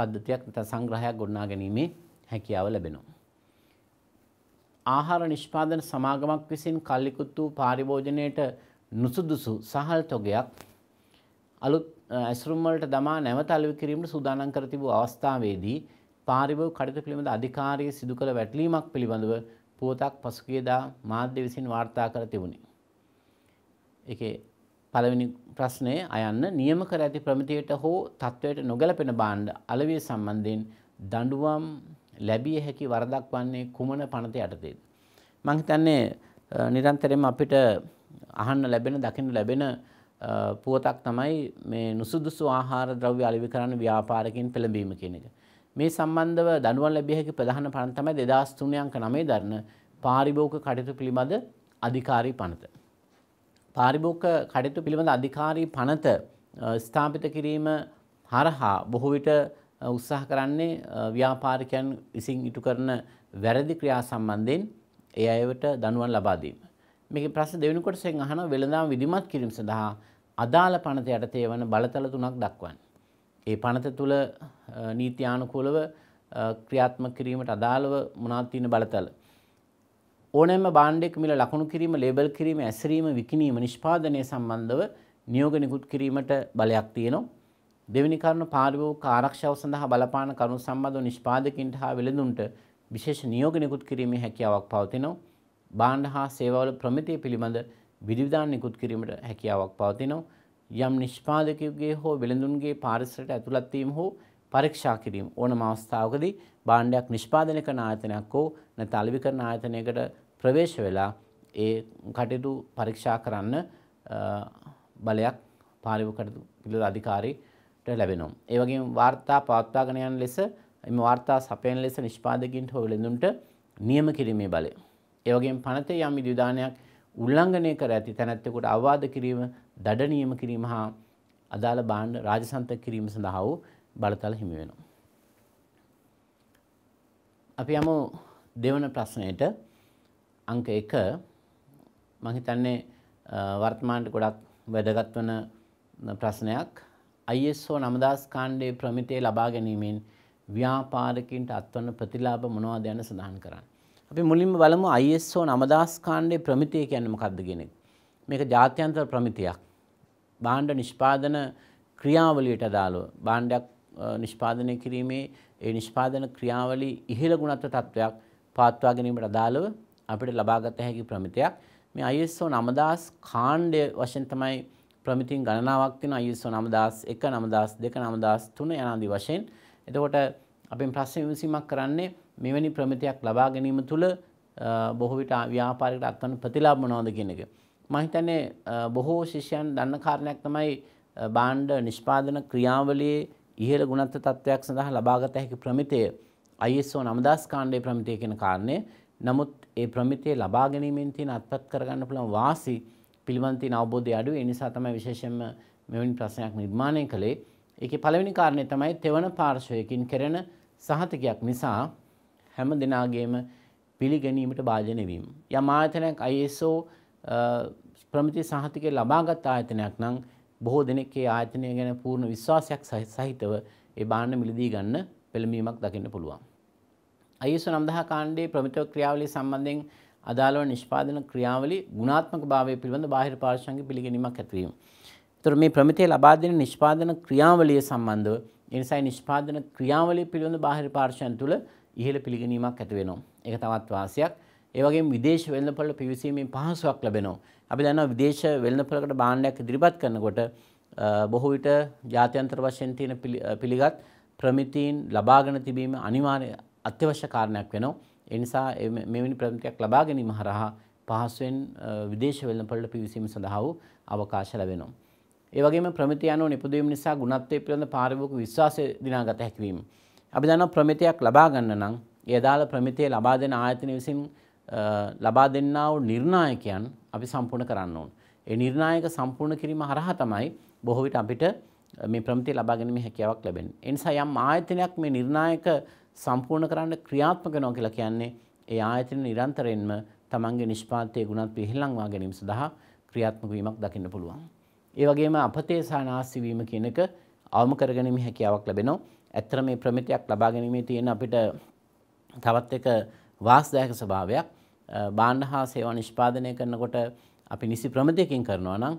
පද්ධතියක් නැත්නම් සංග්‍රහයක් ගොඩනා ගැනීමේ හැකියාව ලැබෙනවා. ආහාර නිෂ්පාදන සමාගමක් විසින් කල්ලිකුත් වූ පාරිභෝජනයට නුසුදුසු සහල් තොගයක් අලුත් ඇසුරුම් වලට දමා නැවත අලෙවි කිරීමට සූදානම් කර තිබූ අවස්ථාවේදී පාරිභෝග කටයුතු පිළිබඳ අධිකාරිය සිදු කළ වැටලීමක් පිළිබඳව පුවතක් පසුගියදා මාධ්‍ය විසින් වාර්තා කර තිබුණි. ඒකේ පළවෙනි ප්‍රශ්නය අයන්න නියම කර ඇති ප්‍රමිතියට හෝ තත්ත්වයට නොගැලපෙන භාණ්ඩ අලවිය සම්බන්ධයෙන් දඬුවම් ලැබිය හැකි වරදක් වන්නේ කුමන පනත යටතේද? මං හිතන්නේ නිරන්තරයෙන්ම අපිට අහන්න ලැබෙන දකින්න ලැබෙන පුවතක් තමයි මේ නුසුදුසු ආහාර ද්‍රව්‍ය අලෙවි කරන්න ව්‍යාපාරකින් පෙළඹීම කියන එක. මේ සම්බන්ධව දනුවන් ලැබිය හැකි ප්‍රධාන පණ තමයි 2003 අංක 9 දරන පාරිභෝගික කටයුතු පිළිබඳ අධිකාරී පනත. පාරිභෝගික කටයුතු පිළිබඳ අධිකාරී පනත ස්ථාපිත කිරීම හරහා බොහෝ විට උත්සාහ කරන්නේ ව්‍යාපාරිකයන් විසින් ඉටු කරන වැරදි ක්‍රියා සම්බන්ධයෙන් ඒ අයට දනුවන් ලබා දීම. මේක ප්‍රශ්න දෙවෙනි කොටසෙන් අහන වෙළඳාම් විධිමත් කිරීම සඳහා අදාළ පනත යටතේ වන බලතල තුනක් දක්වන්නේ ඒ පනත තුළ නීති්‍යානුකූලව ක්‍රියාත්ම කිරීමට අදාළව මොනාත්තියන බලතල. ඕනෑම බාණ්ඩෙක් මිල ලකුණු කිරීම ලේබල් කිරීම ඇසරීම විකිනීම නිෂ්පාදනය සම්බන්ධව නියෝග නිකුත් කිරීමට බලයක් තියෙනවා. දෙවැනි කරුණු පාරිභෝග ආරක්ෂාව සඳහා බලපාන කරුණු සම්බන්ධව නිෂ්පාදකින්ට හා වෙළඳුන්ට විශේෂ නියෝග නිකුත් කිරීමේ හැකියාවක් පවතිනවා. බාණ්ඩ හා සේවාවල ප්‍රමිතිය පිළිබඳ විධිවිධාන නිකුත් කිරීමට හැකියාවක් පවතිනවා. යම් නිෂ්පාදකයගේ හෝ වෙළඳුන්ගේ පාරිසරට ඇතුළත්වීම හෝ පරීක්ෂා කිරීම ඕනම අවස්ථාවකදී භාණ්ඩයක් නිෂ්පාදනය කරන ආයතනයක් හෝ නැත්නම් අලෙවි කරන ආයතනයකට ප්‍රවේශ වෙලා ඒ කටයුතු පරීක්ෂා කරන්න බලයක් පාරිව කටයුතු පිළිබඳ අධිකාරීට ලැබෙනවා. ඒ වගේම වාර්තා පවත්වාගෙන යන ලෙස මේ වාර්තා සපයන ලෙස නිෂ්පාදකින්ට හෝ වෙළඳුන්ට නියම කිරීමේ බලය. ඒ වගේම පනතේ යම් විධානයක් උල්ලංඝනය කර ඇති තැනැත්තෙකුට අවවාද කිරීම, දඩණීම කිරීම හා අදාළ භාණ්ඩ රාජසන්තක කිරීම සඳහා වූ බලතල හිමි වෙනවා. අපි යමු දෙවන ප්‍රශ්නයට අංක 1 මම හිතන්නේ වර්තමානයේ ගොඩක් වැදගත් වන ප්‍රශ්නයක් ISO 9000 කාණ්ඩයේ ප්‍රමිතය ලබා ගැනීමෙන් ව්‍යාපාරිකයින්ට අත්වන ප්‍රතිලාභ මොනවාද යන සඳහන් කරන්න. අපි මුලින්ම බලමු ISO 9000 කාණ්ඩයේ ප්‍රමිතිය කියන්නේ මොකක්ද කියන එක. මේක ජාත්‍යන්තර ප්‍රමිතියක්. භාණ්ඩ නිෂ්පාදන ක්‍රියාවලියට අදාළව භාණ්ඩයක් නිෂ්පාදනය කිරීමේ ඒ නිෂ්පාදන ක්‍රියාවලි ඉහළ ගුණත්ව තත්ත්වයක් පාත්වා ගැනීමට අදාළව අපිට ලබාගත හැකි ප්‍රමිතියක්. මේ ISO 9000 කාණ්ඩය වශයෙන් තමයි ප්‍රමිතින් ගණනාවක් තියෙනවා ISO 9001 9002 9003 යනාදී වශයෙන්. එතකොට අපෙන් ප්‍රශ්න විමසීමක් කරන්නේ මෙවැනි ප්‍රමිතියක් ලබා ගැනීම තුළ බොහෝ විට ව්‍යාපාරයකට අත්වන ප්‍රතිලාභ මොනවද කියන එක. මම හිතන්නේ බොහෝ ශිෂ්‍යයන් දන්න කාරණයක් තමයි භාණ්ඩ නිෂ්පාදන ක්‍රියාවලියේ ඉහළ ගුණත්ව තත්ත්වයක් සඳහා ලබාගත හැකි ප්‍රමිතය ISO 9000 කාණ්ඩයේ ප්‍රමිතය කියන කාරණය. නමුත් ඒ ප්‍රමිතය ලබා ගැනීමෙන් තියෙන අත්පත් කරගන්න පුළුවන් වාසි පිළිබඳ තියෙන අවබෝධය අඩුයි. ඒ නිසා තමයි විශේෂයෙන්ම මෙවැනි ප්‍රශ්නයක් නිර්මාණය කළේ. ඒකේ පළවෙනි කාරණය තමයි තෙවන පාර්ශවයකින් කෙරෙන සහතිකයක් නිසා හැම දෙනාගේම පිළිගැනීමට භාජනය වීම. යම් ආයතනයක් ISO ප්‍රමිති සහතිකය ලබාගත් ආයතනයක් නම් බොහෝ දෙනෙක් ඒ ආයතනය ගැන පූර්ණ විශ්වාසයක් සහිතව ඒ බාන්න මිලදී ගන්න පෙළඹීමක් දකින්න පුළුවන්. ISO 9000 කාණ්ඩයේ ප්‍රමිතව ක්‍රියාවලිය සම්බන්ධයෙන් අදාළව නිෂ්පාදන ක්‍රියාවලි ගුණාත්මක භාවය පිළිබඳ බාහිර පාර්ශ්වයන්ගේ පිළිගැනීමක් ඇතිවීම. ඒතර මේ ප්‍රමිතය ලබා දෙන නිෂ්පාදන ක්‍රියාවලිය සම්බන්ධව එනිසායි නිෂ්පාදන ක්‍රියාවලිය පිළිබඳ බාහිර පාර්ශ්වයන් තුළ ඉහළ පිළිගැනීමක් ඇති වෙනවා. ඒක තවත් වාසියක්. ඒ වගේම විදේශ වෙළඳපොළ පිවිසීමෙන් පහසුවක් ලැබෙනවා. අපි දන්නවා විදේශ වෙළඳපොළකට භාණ්ඩයක් ඉදිරිපත් කරනකොට බොහෝ විට ජාත්‍යන්තර වශයෙන් තියෙන පිළිගත් ප්‍රමිතීන් ලබාගෙන තිබීම අනිවාර්ය අත්‍යවශ්‍ය කාරණයක් වෙනවා. ඒ නිසා මෙවැනි ප්‍රමිතියක් ලබා ගැනීම හරහා පහසුවෙන් විදේශ වෙළඳපොළට පිවිසීම සඳහා වූ අවකාශ ලැබෙනවා. ඒ වගේම ප්‍රමිතිය අනුව නිපදවීම නිසා ගුණත්වයේ පිළිබඳ පාරිභෝගික විශ්වාසය දිනාගත හැකි වීම. අපි දන්න ප්‍රමිතයක් ලබා ගන්න නම් ඒ දාල ප්‍රමිතය ලබා දෙන ආයතන විසින් ලබා දෙන්නා වූ නිර්ණායකයන් අපි සම්පූර්ණ කරන්න ඕන. ඒ නිර්ණායක සම්පූර්ණ කිරීම හරහා තමයි බොහෝ විට අපිට මේ ප්‍රමිතිය ලබා ගැනීමේ හැකියාවක් ලැබෙන්නේ. ඒ නිසා යම් ආයතනයක් මේ නිර්ණායක සම්පූර්ණ කරන්න ක්‍රියාත්මක වෙනවා කියලා කියන්නේ ඒ ආයතන නිරන්තරයෙන්ම තමන්ගේ නිෂ්පාදනයේ ගුණත් පිළිලංවා ගැනීම සඳහා ක්‍රියාත්මක වීමක් දකින්න පුළුවන්. ඒ වගේම අපතේ සානාස්ති වීම කියන එක අවම කරගැනීමේ හැකියාවක් ලැබෙනවා. ඇත්තට මේ ප්‍රමිතියක් ලබා ගැනීමේ තියෙන අපිට තවත් එක වාසදායක ස්වභාවයක් බාණ්ඩ හා සේවා නිෂ්පාදනය කරනකොට අපි නිසි ප්‍රමිතියකින් කරනවා නම්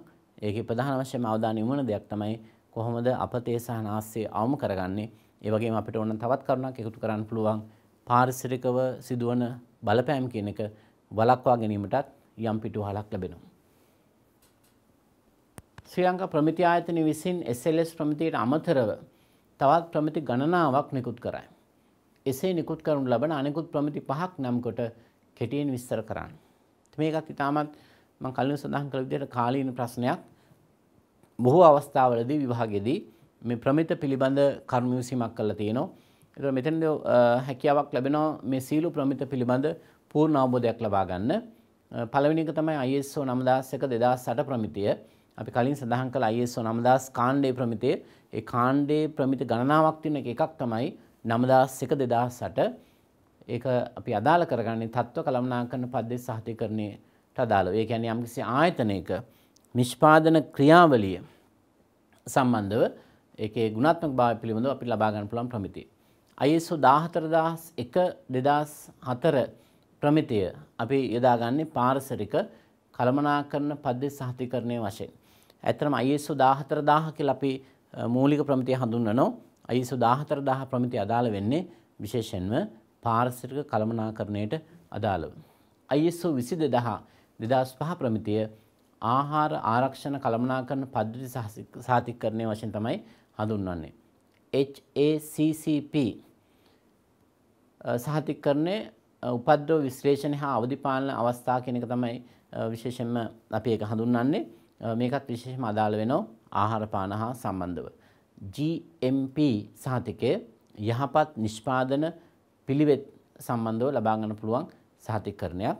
ඒකේ ප්‍රධාන වශයෙන්ම අවධානය යොමුන දෙයක් තමයි කොහොමද අපතේ සහ නාස්සේ අවම කරගන්නේ ඒ වගේම අපිට ඕන තවත් කරුණක් එකතු කරන්න පුළුවන් පාරිසරිකව සිදුවන බලපෑම් කියන එක වළක්වා ගැනීමටත් යම් පිටුවහලක් ලැබෙනවා ශ්‍රී ලංකා ප්‍රමිති ආයතන විසින් SLS ප්‍රමිතියට අමතරව තවත් ප්‍රමිති ගණනාවක් නිකුත් කරයි. එසේ නිකුත් කරනු ලබන අනෙකුත් ප්‍රමිති පහක් නම්කොට කෙටියෙන් විස්තර කරන්න. මේකත් ඉතාමත් මං කලින් සඳහන් කළ විදිහට කාලීන ප්‍රශ්නයක් බොහෝ අවස්ථාවලදී විභාගෙදී මේ ප්‍රමිත පිළිබඳ කරුණු විසීමක් කරලා තියෙනවා. ඒතර මෙතනදී හැකියාවක් ලැබෙනවා මේ සීළු ප්‍රමිත පිළිබඳ පූර්ණ අවබෝධයක් ලබා ගන්න. පළවෙනි එක තමයි ISO 9001 2008 ප්‍රමිතිය. අපි කලින් සඳහන් කළ ISO 9000 කාණ්ඩයේ ප්‍රමිතයේ ඒ කාණ්ඩයේ ප්‍රමිත ගණනාවක් තියෙන එක එකක් තමයි 9001 2008 ඒක අපි අදාළ කරගන්නේ තත්ත්ව කළමනාකරණ පද්ධති සහතිකරණයට අදාළව. ඒ කියන්නේ යම්කිසි ආයතනයක නිෂ්පාදන ක්‍රියාවලිය සම්බන්ධව ඒකේ ගුණාත්මක භාවය පිළිබඳව අපිට ලබා ගන්න පුළුවන් ප්‍රමිතිය. ISO 14001 2004 ප්‍රමිතිය අපි යොදාගන්නේ පාරිසරික කළමනාකරණ පද්ධති සහතිකරණයේ වශයෙන්. ඇත්තටම ISO 14000 කියලා අපි මූලික ප්‍රමිතිය හඳුන්වනවා. ISO 14000 ප්‍රමිතිය අදාළ වෙන්නේ විශේෂයෙන්ම පාරිසරික කළමනාකරණයට අදාළව. ISO 22000 2005 ප්‍රමිතිය ආහාර ආරක්ෂණ කළමනාකරණ පද්ධති සාතිකරණය වශයෙන් තමයි හඳුන්වන්නේ. HACCP සහතිකරණය උපද්‍රව විශ්ලේෂණ හා අවධිපාලන අවස්ථා කියන එක තමයි විශේෂයෙන්ම අපි ඒක හඳුන්වන්නේ. මේකත් විශේෂම අදාළ වෙනවා ආහාර පාන හා සම්බන්ධව. GMP සහතිකය යහපත් නිෂ්පාදන පිළිවෙත් සම්බන්ධව ලබා ගන්න පුළුවන් සහතිකරණයක්.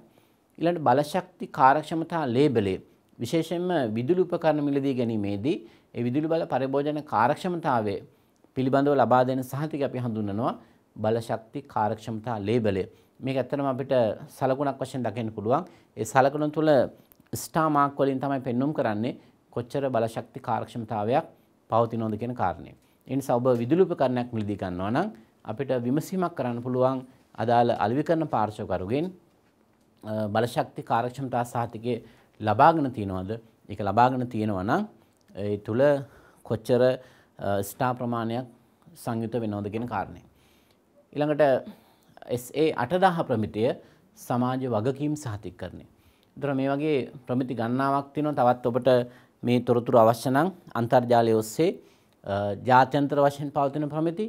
ඊළඟ බලශක්ති කාර්යක්ෂමතා ලේබලේ විශේෂයෙන්ම විදුලි උපකරණ මිලදී ගැනීමේදී ඒ විදුලි බල පරිභෝජන කාර්යක්ෂමතාවයේ පිළිබඳව ලබා දෙන සහතික අපි හඳුන්වනවා බලශක්ති කාර්යක්ෂමතා ලේබලය. මේක ඇත්තටම අපිට සලකුණක් වශයෙන් දකින්න පුළුවන්. ඒ සලකුණ තුළ ස්ටාමාක් වලින් තමයි පෙන්නුම් කරන්නේ කොච්චර බලශක්ති කාර්ක්ෂමතාවයක් පවතිනෝද කියන කාරණය. එනිසා ඔබ විදුලි උපකරණයක් මිලදී ගන්නවා නම් අපිට විමසීමක් කරන්න පුළුවන් අදාළ අලෙවිකරණ පාර්ශ්වකරුගෙන් බලශක්ති කාර්ක්ෂමතා සහතිකය ලබාගෙන තියනවද? ඒක ලබාගෙන තියෙනවා නම් ඒ තුල කොච්චර ස්ටා ප්‍රමාණයක් සංයුත වෙනවද කියන කාරණය. ඊළඟට SA 8000 ප්‍රමිතිය සමාජ වගකීම් සහතික කරන්නේ දර මේ වගේ ප්‍රමිති ගණනාවක් තියෙනවා තවත් ඔබට මේ තොරතුරු අවශ්‍ය නම් අන්තර්ජාලය ඔස්සේ ජාත්‍යන්තර වශයෙන් පවතින ප්‍රමිති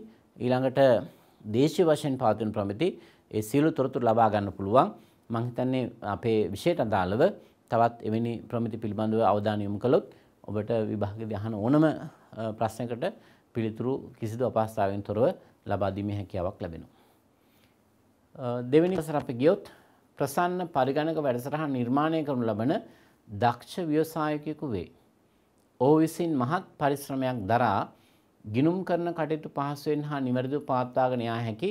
ඊළඟට දේශීය වශයෙන් පවතින ප්‍රමිති ඒ සියලු තොරතුරු ලබා ගන්න පුළුවන් මම හිතන්නේ අපේ විෂයට අදාළව තවත් එවැනි ප්‍රමිති පිළිබඳව අවධානය යොමු කළොත් ඔබට විභාගයේදී අහන ඕනම ප්‍රශ්නයකට පිළිතුරු කිසිදු අපහසුතාවයෙන් තොරව ලබා දීමේ හැකියාවක් ලැබෙනවා දෙවෙනි සැර අපි ගියොත් ප්‍රසන්න පරිගණක වැඩසටහන් නිර්මාණය කරනු ලබන දක්ෂ ව්‍යවසායකයෙකු වේ. ඕ විසින් මහත් පරිශ්‍රමයක් දරා ගිනුම් කරන කටයුතු පහසුවෙන් හා නිවැරදිව පවත්වාගෙන යා හැකි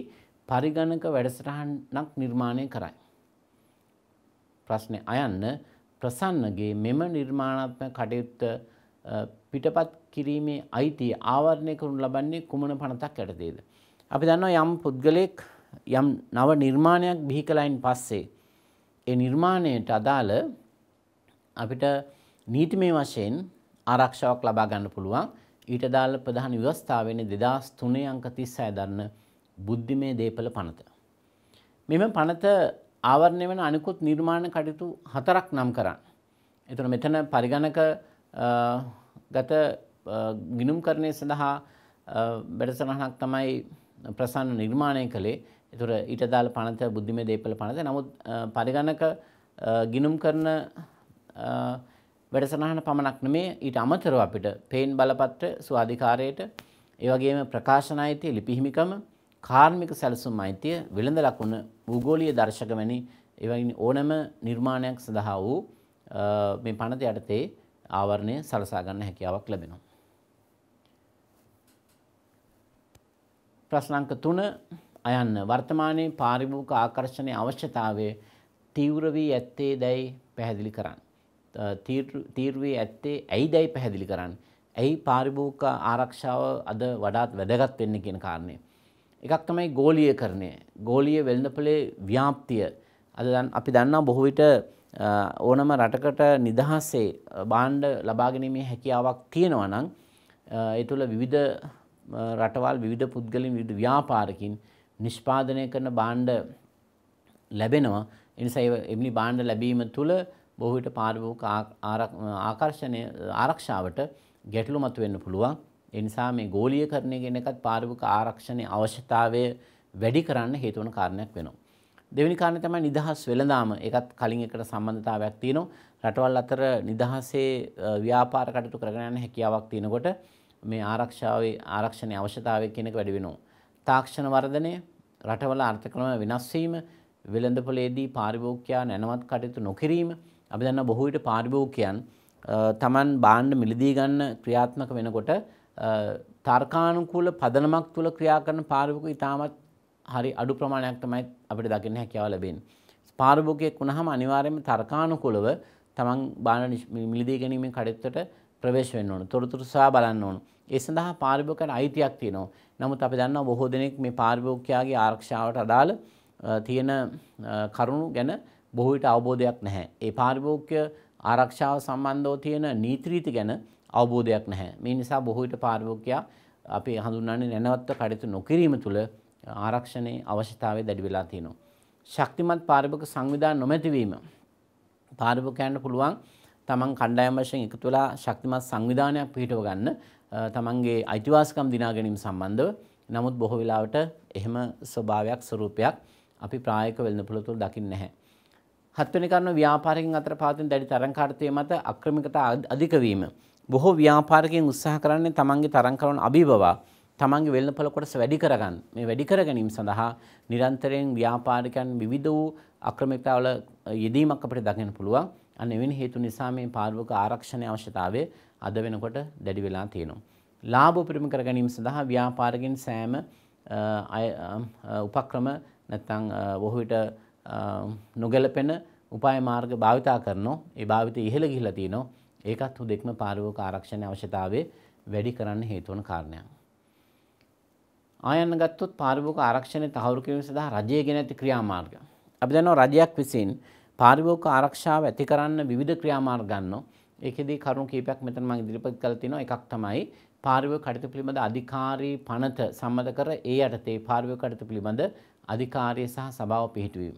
පරිගණක වැඩසටහනක් නිර්මාණය කරයි. ප්‍රශ්නය අයන්න ප්‍රසන්නගේ මෙම නිර්මාණාත්මක කටයුත්ත පිටපත් කිරීමේ අයිතිය ආවරණය කරනු ලබන්නේ කුමන පනතක් යටතේද. අපි දන්නවා යම් පුද්ගලයෙක් යම් නව නිර්මාණයක් බිහි කලයින් පස්සේ ඒ නිර්මාණයට අදාළ අපිට නීතිමය වශයෙන් ආරක්ෂාවක් ලබා ගන්න පුළුවන්. ඊට අදාළ ප්‍රධාන ව්‍යවස්ථාව වෙන්නේ 2003 අංක 36 දරන බුද්ධිමය දේපල පනත. මෙම පනත ආවරණය වන අනිකුත් නිර්මාණ කටයුතු හතරක් නම් කරන්න. එතන මෙතන පරිගණක ගත ගිනුම්කරණය සඳහා වැඩසටහනක් තමයි ප්‍රසන්න නිර්මාණය කළේ. එතුර ඊට දාල පනත බුද්ධිම දේපල පනත නමුත් පරිගණක ගිනුම් කරන වැඩසනහන පමණක් නමේ ඊට අමතරව අපිට පේන් බලපත්‍ර ස්වාධිකාරයට ඒවගේම ප්‍රකාශන අයිතිය ලිපිහිමිකම කාර්මික සැලසුම් අයිතිය වෙළඳ ලකුණ භූගෝලීය දර්ශකවැනි එවැනි ඕනෑම නිර්මාණයක් සඳහා වූ මේ පනත යටතේ ආවරණය සලසා ගන්න හැකියාවක් ලැබෙනවා. ප්‍රශ්න අංක 3 අයන්න වර්තමානයේ පාරිභෝගික ආකර්ෂණයේ අවශ්‍යතාවය තීව්‍ර වී ඇත්තේ දැයි පැහැදිලි කරන්න. තීව්‍ර වී ඇත්තේ ඇයිදයි පැහැදිලි කරන්න. ඇයි පාරිභෝගික ආරක්ෂාව අද වඩාත් වැදගත් වෙන්නේ කියන කාරණේ. එකක් තමයි ගෝලීයකරණය. ගෝලීය වෙළඳපොලේ ව්‍යාප්තිය. අද අපි දන්නා බොහෝ විට ඕනම රටකට නිදහසේ බාණ්ඩ ලබා ගැනීමේ හැකියාවක් තියෙනවා නම් ඒ තුළ විවිධ රටවල් විවිධ පුද්ගලින් විවිධ ව්‍යාපාරකින් නිෂ්පාදනය කරන බාණ්ඩ ලැබෙනවා. එනිසා එවැනි බාණ්ඩ ලැබීම තුළ බොහෝ විට පාරිභෝගික ආකර්ෂණය ආරක්ෂාවට ගැටලු මතුවෙන්න පුළුවන්. ඒ නිසා මේ ගෝලීයකරණය කියන එකත් පාරිභෝගික ආරක්ෂණයේ අවශ්‍යතාවය වැඩි කරන්න හේතු වන කාරණයක් වෙනවා. දෙවෙනි කාරණේ තමයි නිදහස් වෙළඳාම. ඒකත් කලින් එකට සම්බන්ධතාවයක් තියෙනවා. රටවල් අතර නිදහසේ ව්‍යාපාර කටයුතු කරගෙන යන හැකියාවක් තියෙනකොට මේ ආරක්ෂාවේ ආරක්ෂණයේ අවශ්‍යතාවය කියන එක වැඩි වෙනවා. තාක්ෂණ වර්ධනය රටවල අර්ථක්‍රම වෙනස් වීම වෙළඳපොලේදී පාරිභෝගිකයා නැනවත් කටයුතු නොකිරීම අපි දන්නා බොහෝ විට පාරිභෝගිකයන් තමන් බාණ්ඩ මිලදී ගන්න ක්‍රියාත්මක වෙනකොට තර්කානුකූල පදනමක් තුල ක්‍රියා කරන පාරිභෝගික ඉතාමත් හරි අඩු ප්‍රමාණයක් තමයි අපිට දකින්න හැකියාව ලැබෙන්නේ. පාරිභෝගිකයෙක් වුණාම අනිවාර්යයෙන්ම තර්කානුකූලව තමන් බාන මිලදී ගැනීමේ කඩਿੱත්තට ප්‍රවේශ වෙන්න ඕන. තොරතුරු සොයා බලන්න ඕන. ඒ සඳහා පාරිභෝගිකයන්ට අයිතියක් තියෙනවා. නමුත් අපි දන්නවා බොහෝ දෙනෙක් මේ පාරිභෝගිකයාගේ ආරක්ෂාවට අදාළ තියෙන කරුණු ගැන බොහෝ විට අවබෝධයක් නැහැ. ඒ පාරිභෝගික ආරක්ෂාව සම්බන්ධව තියෙන නීති රීති ගැන අවබෝධයක් නැහැ. මේ නිසා බොහෝ විට පාරිභෝගිකයා අපි හඳුන්වන්නේ නැනවත්ව කටයුතු නොකිරීම තුළ ආරක්ෂණයේ අවශ්‍යතාවය දැඩි වෙලා තියෙනවා. ශක්තිමත් පාරිභෝගික සංවිධාන නොමැතිවීම පාරිභෝගිකයන්ට පුළුවන් තමන් කණ්ඩායම් වශයෙන් එකතු වෙලා ශක්තිමත් සංවිධානයක් පිහිටව ගන්න. තමන්ගේ අයිතිවාසිකම් දිනා ගැනීම සම්බන්ධව නමුත් බොහෝ වෙලාවට එහෙම ස්වභාවයක් ස්වරූපයක් අපි ප්‍රායෝගික වෙළඳ පොළතුරු දකින්නේ නැහැ. හත්වෙනි කරුණ ව්‍යාපාරිකයන් අතර පවතින දැඩි තරංකාරීත්වය මත අක්‍රමිකතා අධික වීම. බොහෝ ව්‍යාපාරිකයන් උත්සාහ කරන්නේ තමන්ගේ තරංකරණ අභිබවා තමන්ගේ වෙළඳ පොළ කොටස වැඩි කරගන්න. මේ වැඩි කර ගැනීම සඳහා නිරන්තරයෙන් ව්‍යාපාරිකයන් විවිධ වූ අක්‍රමිකතාවල යෙදීමක් අපිට දකින්න පුළුවන්. අන්න එවැනි හේතු නිසා මේ පාර්වක ආරක්ෂණය අවශ්‍යතාවය අද වෙනකොට දැඩි වෙලා තියෙනවා. ලාභ උපරිම කර ගැනීම සඳහා ව්‍යාපාරකින් සෑම උපක්‍රම නැත්නම් බොහෝ විට නොගැලපෙන උපාය මාර්ග භාවිතා කරනවා. ඒ භාවිත ඉහළ ගිහිලා තිනවා. ඒකත් හුදෙක්ම පාරිවෝක ආරක්ෂණ අවශ්‍යතාවය වැඩි කරන්න හේතු වන කාරණයක්. ආයන්න ගත්තොත් පාරිවෝක ආරක්ෂණය තහවුරු කිරීම සඳහා රජය ගෙන ඇති ක්‍රියාමාර්ග. අපි දන්නවා රජයක් විසින් පාරිවෝක ආරක්ෂාව ඇති කරන්න විවිධ ක්‍රියාමාර්ග ගන්නවා. ඒකෙදී කරුණු කීපයක් මෙතන මම ඉදිරිපත් කරලා තිනවා එකක් තමයි පාර්ව්‍ය කටයුතු පිළිබඳ අධිකාරී පනත සම්මත කර ඒ යටතේ පාර්ව්‍ය කටයුතු පිළිබඳ අධිකාරිය සහ සභාව පිහිටුවීම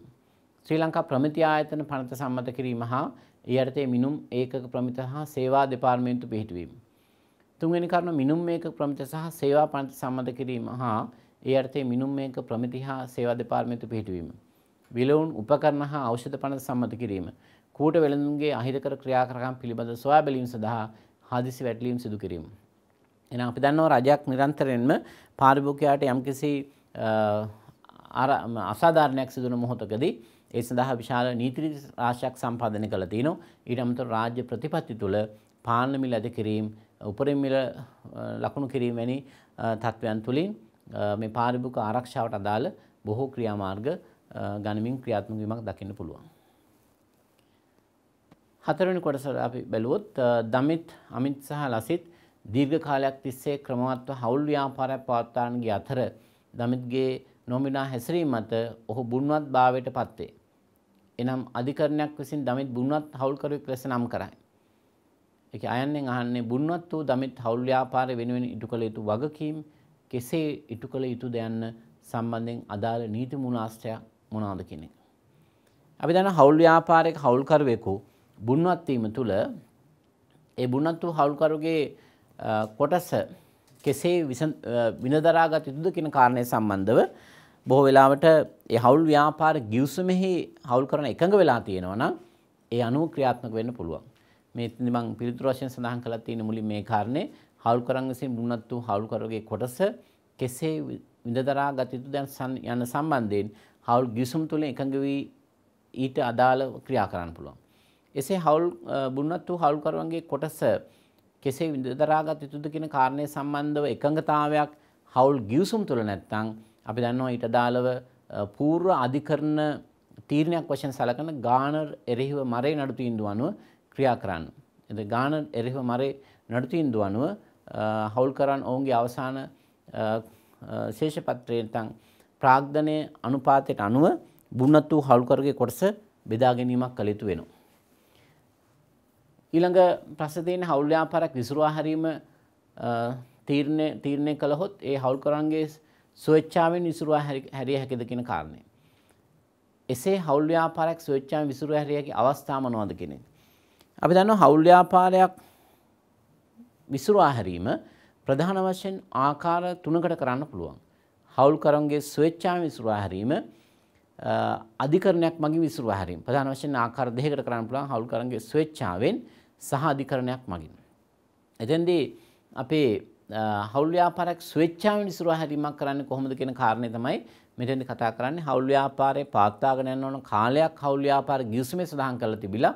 ශ්‍රී ලංකා ප්‍රමිති ආයතන පනත සම්මත කිරීම හා ඒ යටතේ මිනුම් ඒකක ප්‍රමිත හා සේවා දෙපාර්තමේන්තු පිහිටුවීම තුන්වෙනි කරුණ මිනුම් මේකක ප්‍රමිත සහ සේවා පනත සම්මත කිරීම හා ඒ යටතේ මිනුම් මේකක ප්‍රමිති හා සේවා දෙපාර්තමේන්තු පිහිටුවීම විලවුන් උපකරණ හා ඖෂධ පනත සම්මත කිරීම කූට වෙළඳුන්ගේ අහිතකර ක්‍රියාකරකම් පිළිබඳ සොයා බැලීම සඳහා හදිසි වැටලීම් සිදු කිරීම. එනම් අපි දන්නවා රජයක් නිරන්තරයෙන්ම පාරිභෝගිකයාට යම්කිසි අසාධාරණයක් සිදුවන මොහොතකදී ඒ සඳහා විශාල නීති රාශියක් සම්පාදනය කළ තිනෝ ඊට අමතරව රාජ්‍ය ප්‍රතිපත්ති තුළ පාලන මිල ඇති කිරීම උපරිම මිල ලකුණු කිරීම වැනි තත්ත්වයන් තුලින් මේ පාරිභෝගික ආරක්ෂාවට අදාළ බොහෝ ක්‍රියාමාර්ග ගණමින් ක්‍රියාත්මක වීමක් දකින්න පුළුවන්. හතරවනි කොටස අපි බැලුවොත් දමිත් අමිත් සහ ලසිත් දීර්ඝ කාලයක් තිස්සේ ක්‍රමවත්ව හවුල් ව්‍යාපාරයක් පවත්වාගෙන ගිය අතර දමිත්ගේ නොමිනා හැසිරීම මත ඔහු බුන්වත් භාවයට පත්වේ. එනම් අධිකරණයක් විසින් දමිත් බුන්වත් හවුල්කරුවෙක් ලෙස නම් කරයි. එක අයන්නෙන් අහන්නේ බුන්වත් වූ දමිත් හවුල් ව්‍යාපාර වෙනුවෙන් ඉටු කළ යුතු වගකීම් කෙසේ ඉටු කළ යුතු දයන්න සම්බන්ධයෙන් අදාළ නීති මුණාශ්‍රයක් මොනාද කෙනෙක්. අපි දන්න හවුල් ව්‍යාපාරයක හවුල්කරුවෙකු බුන්වත් වීම තුළ ඒ බුන්වත් වූ හවුල්කරුගේ කොටස කෙසේ විනදරාගත යුතුද කියන කාරණය සම්බන්ධව බොහෝ වෙලාවට ඒ හවුල් ව්‍යාපාර ගිවිසුමෙහි හවුල් කරන එකඟ වෙලා තියෙනවා නම් ඒ අනුව ක්‍රියාත්මක වෙන්න පුළුවන්. මේ ඉතින් මම පිළිතුරු වශයෙන් සඳහන් කරලා තියෙන මුලින් මේ කාරණේ හවුල්කරන් විසින් මුන්නත් වූ හවුල්කරුගේ කොටස කෙසේ විඳදරා ගත යුතුද යන සම්බන්ධයෙන් හවුල් ගිවිසුම් තුළ එකඟ වී ඊට අදාළ ක්‍රියා කරන්න පුළුවන්. එසේ හවුල් බුන්නත් වූ හවුල්කරුවන්ගේ කොටස කෙසේ විදරාගත් යුතුද කියන කාරණය සම්බන්ධව එකඟතාවයක් හවුල් ගිවිසුම් තුළ නැත්තං අපි දන්නවා ඊට දාලව පූර්ව අධිකරණ තීරණයක් වශයෙන් සලකන ගානර් එරෙහිව මරේ නඩුතීන්දු අනුව ක්‍රියා කරන්න. එද ගානර් එරෙහිව මරේ නඩුතීන්දු අනුව හවුල් කරන් ඔවුන්ගේ අවසාන ශේෂපත්‍රයටන් ප්‍රාග්ධනය අනුපාතයට අනුව බුන්නත් වූ හවුල්කරගේ කොටස බෙදා ගැනීමක් කළ යුතු වෙනවා. ඊළඟ ප්‍රශ්තියන හවුල්්‍යාපාරක් විසුරවා හරීම තීරණය කළහොත් ඒ හවුල්කරන්ගේ ස්වච්චාවෙන් විසුරවා හැරිය හැකිද කියෙන කාරණය. එසේ හවුල්්‍යාපාරක් ස්වච්චාව විසුරවා හැරියකි අවස්ථාමනවාද කෙනෙ. අපි දන්න හවුල්්‍යාපාරයක් විසුරවා හැරීම ප්‍රධාන වශයෙන් ආකාර තුනකට කරන්න පුළුවන්. හවුල්කරන්ගේ ස්වේච්ඡාව විසුරවා හැරීම අධිකරණයක් මගින් විසුරවා හැරීම. ප්‍රධාන වශයෙන් ආකාර දෙකකට කරන්න පුළුවන් හවුල්කරන්ගේ ස්වේච්ඡාවෙන් සහ අධිකරණයක් මගින්. එතැන්දී අපේ හවුල්්‍යාපාරක් ස්වච්චාව නිසුරුව හැරීමක් කරන්න කොහොමද කියෙන කාරණය තමයි මෙටදි කතා කරන්නේ හවුල්්‍යාපාරය පාත්තාගනයන්න ඕන කාලයක් හවුල්්‍යාපාර ගියසුමේ සඳහන් කළ තිබිලා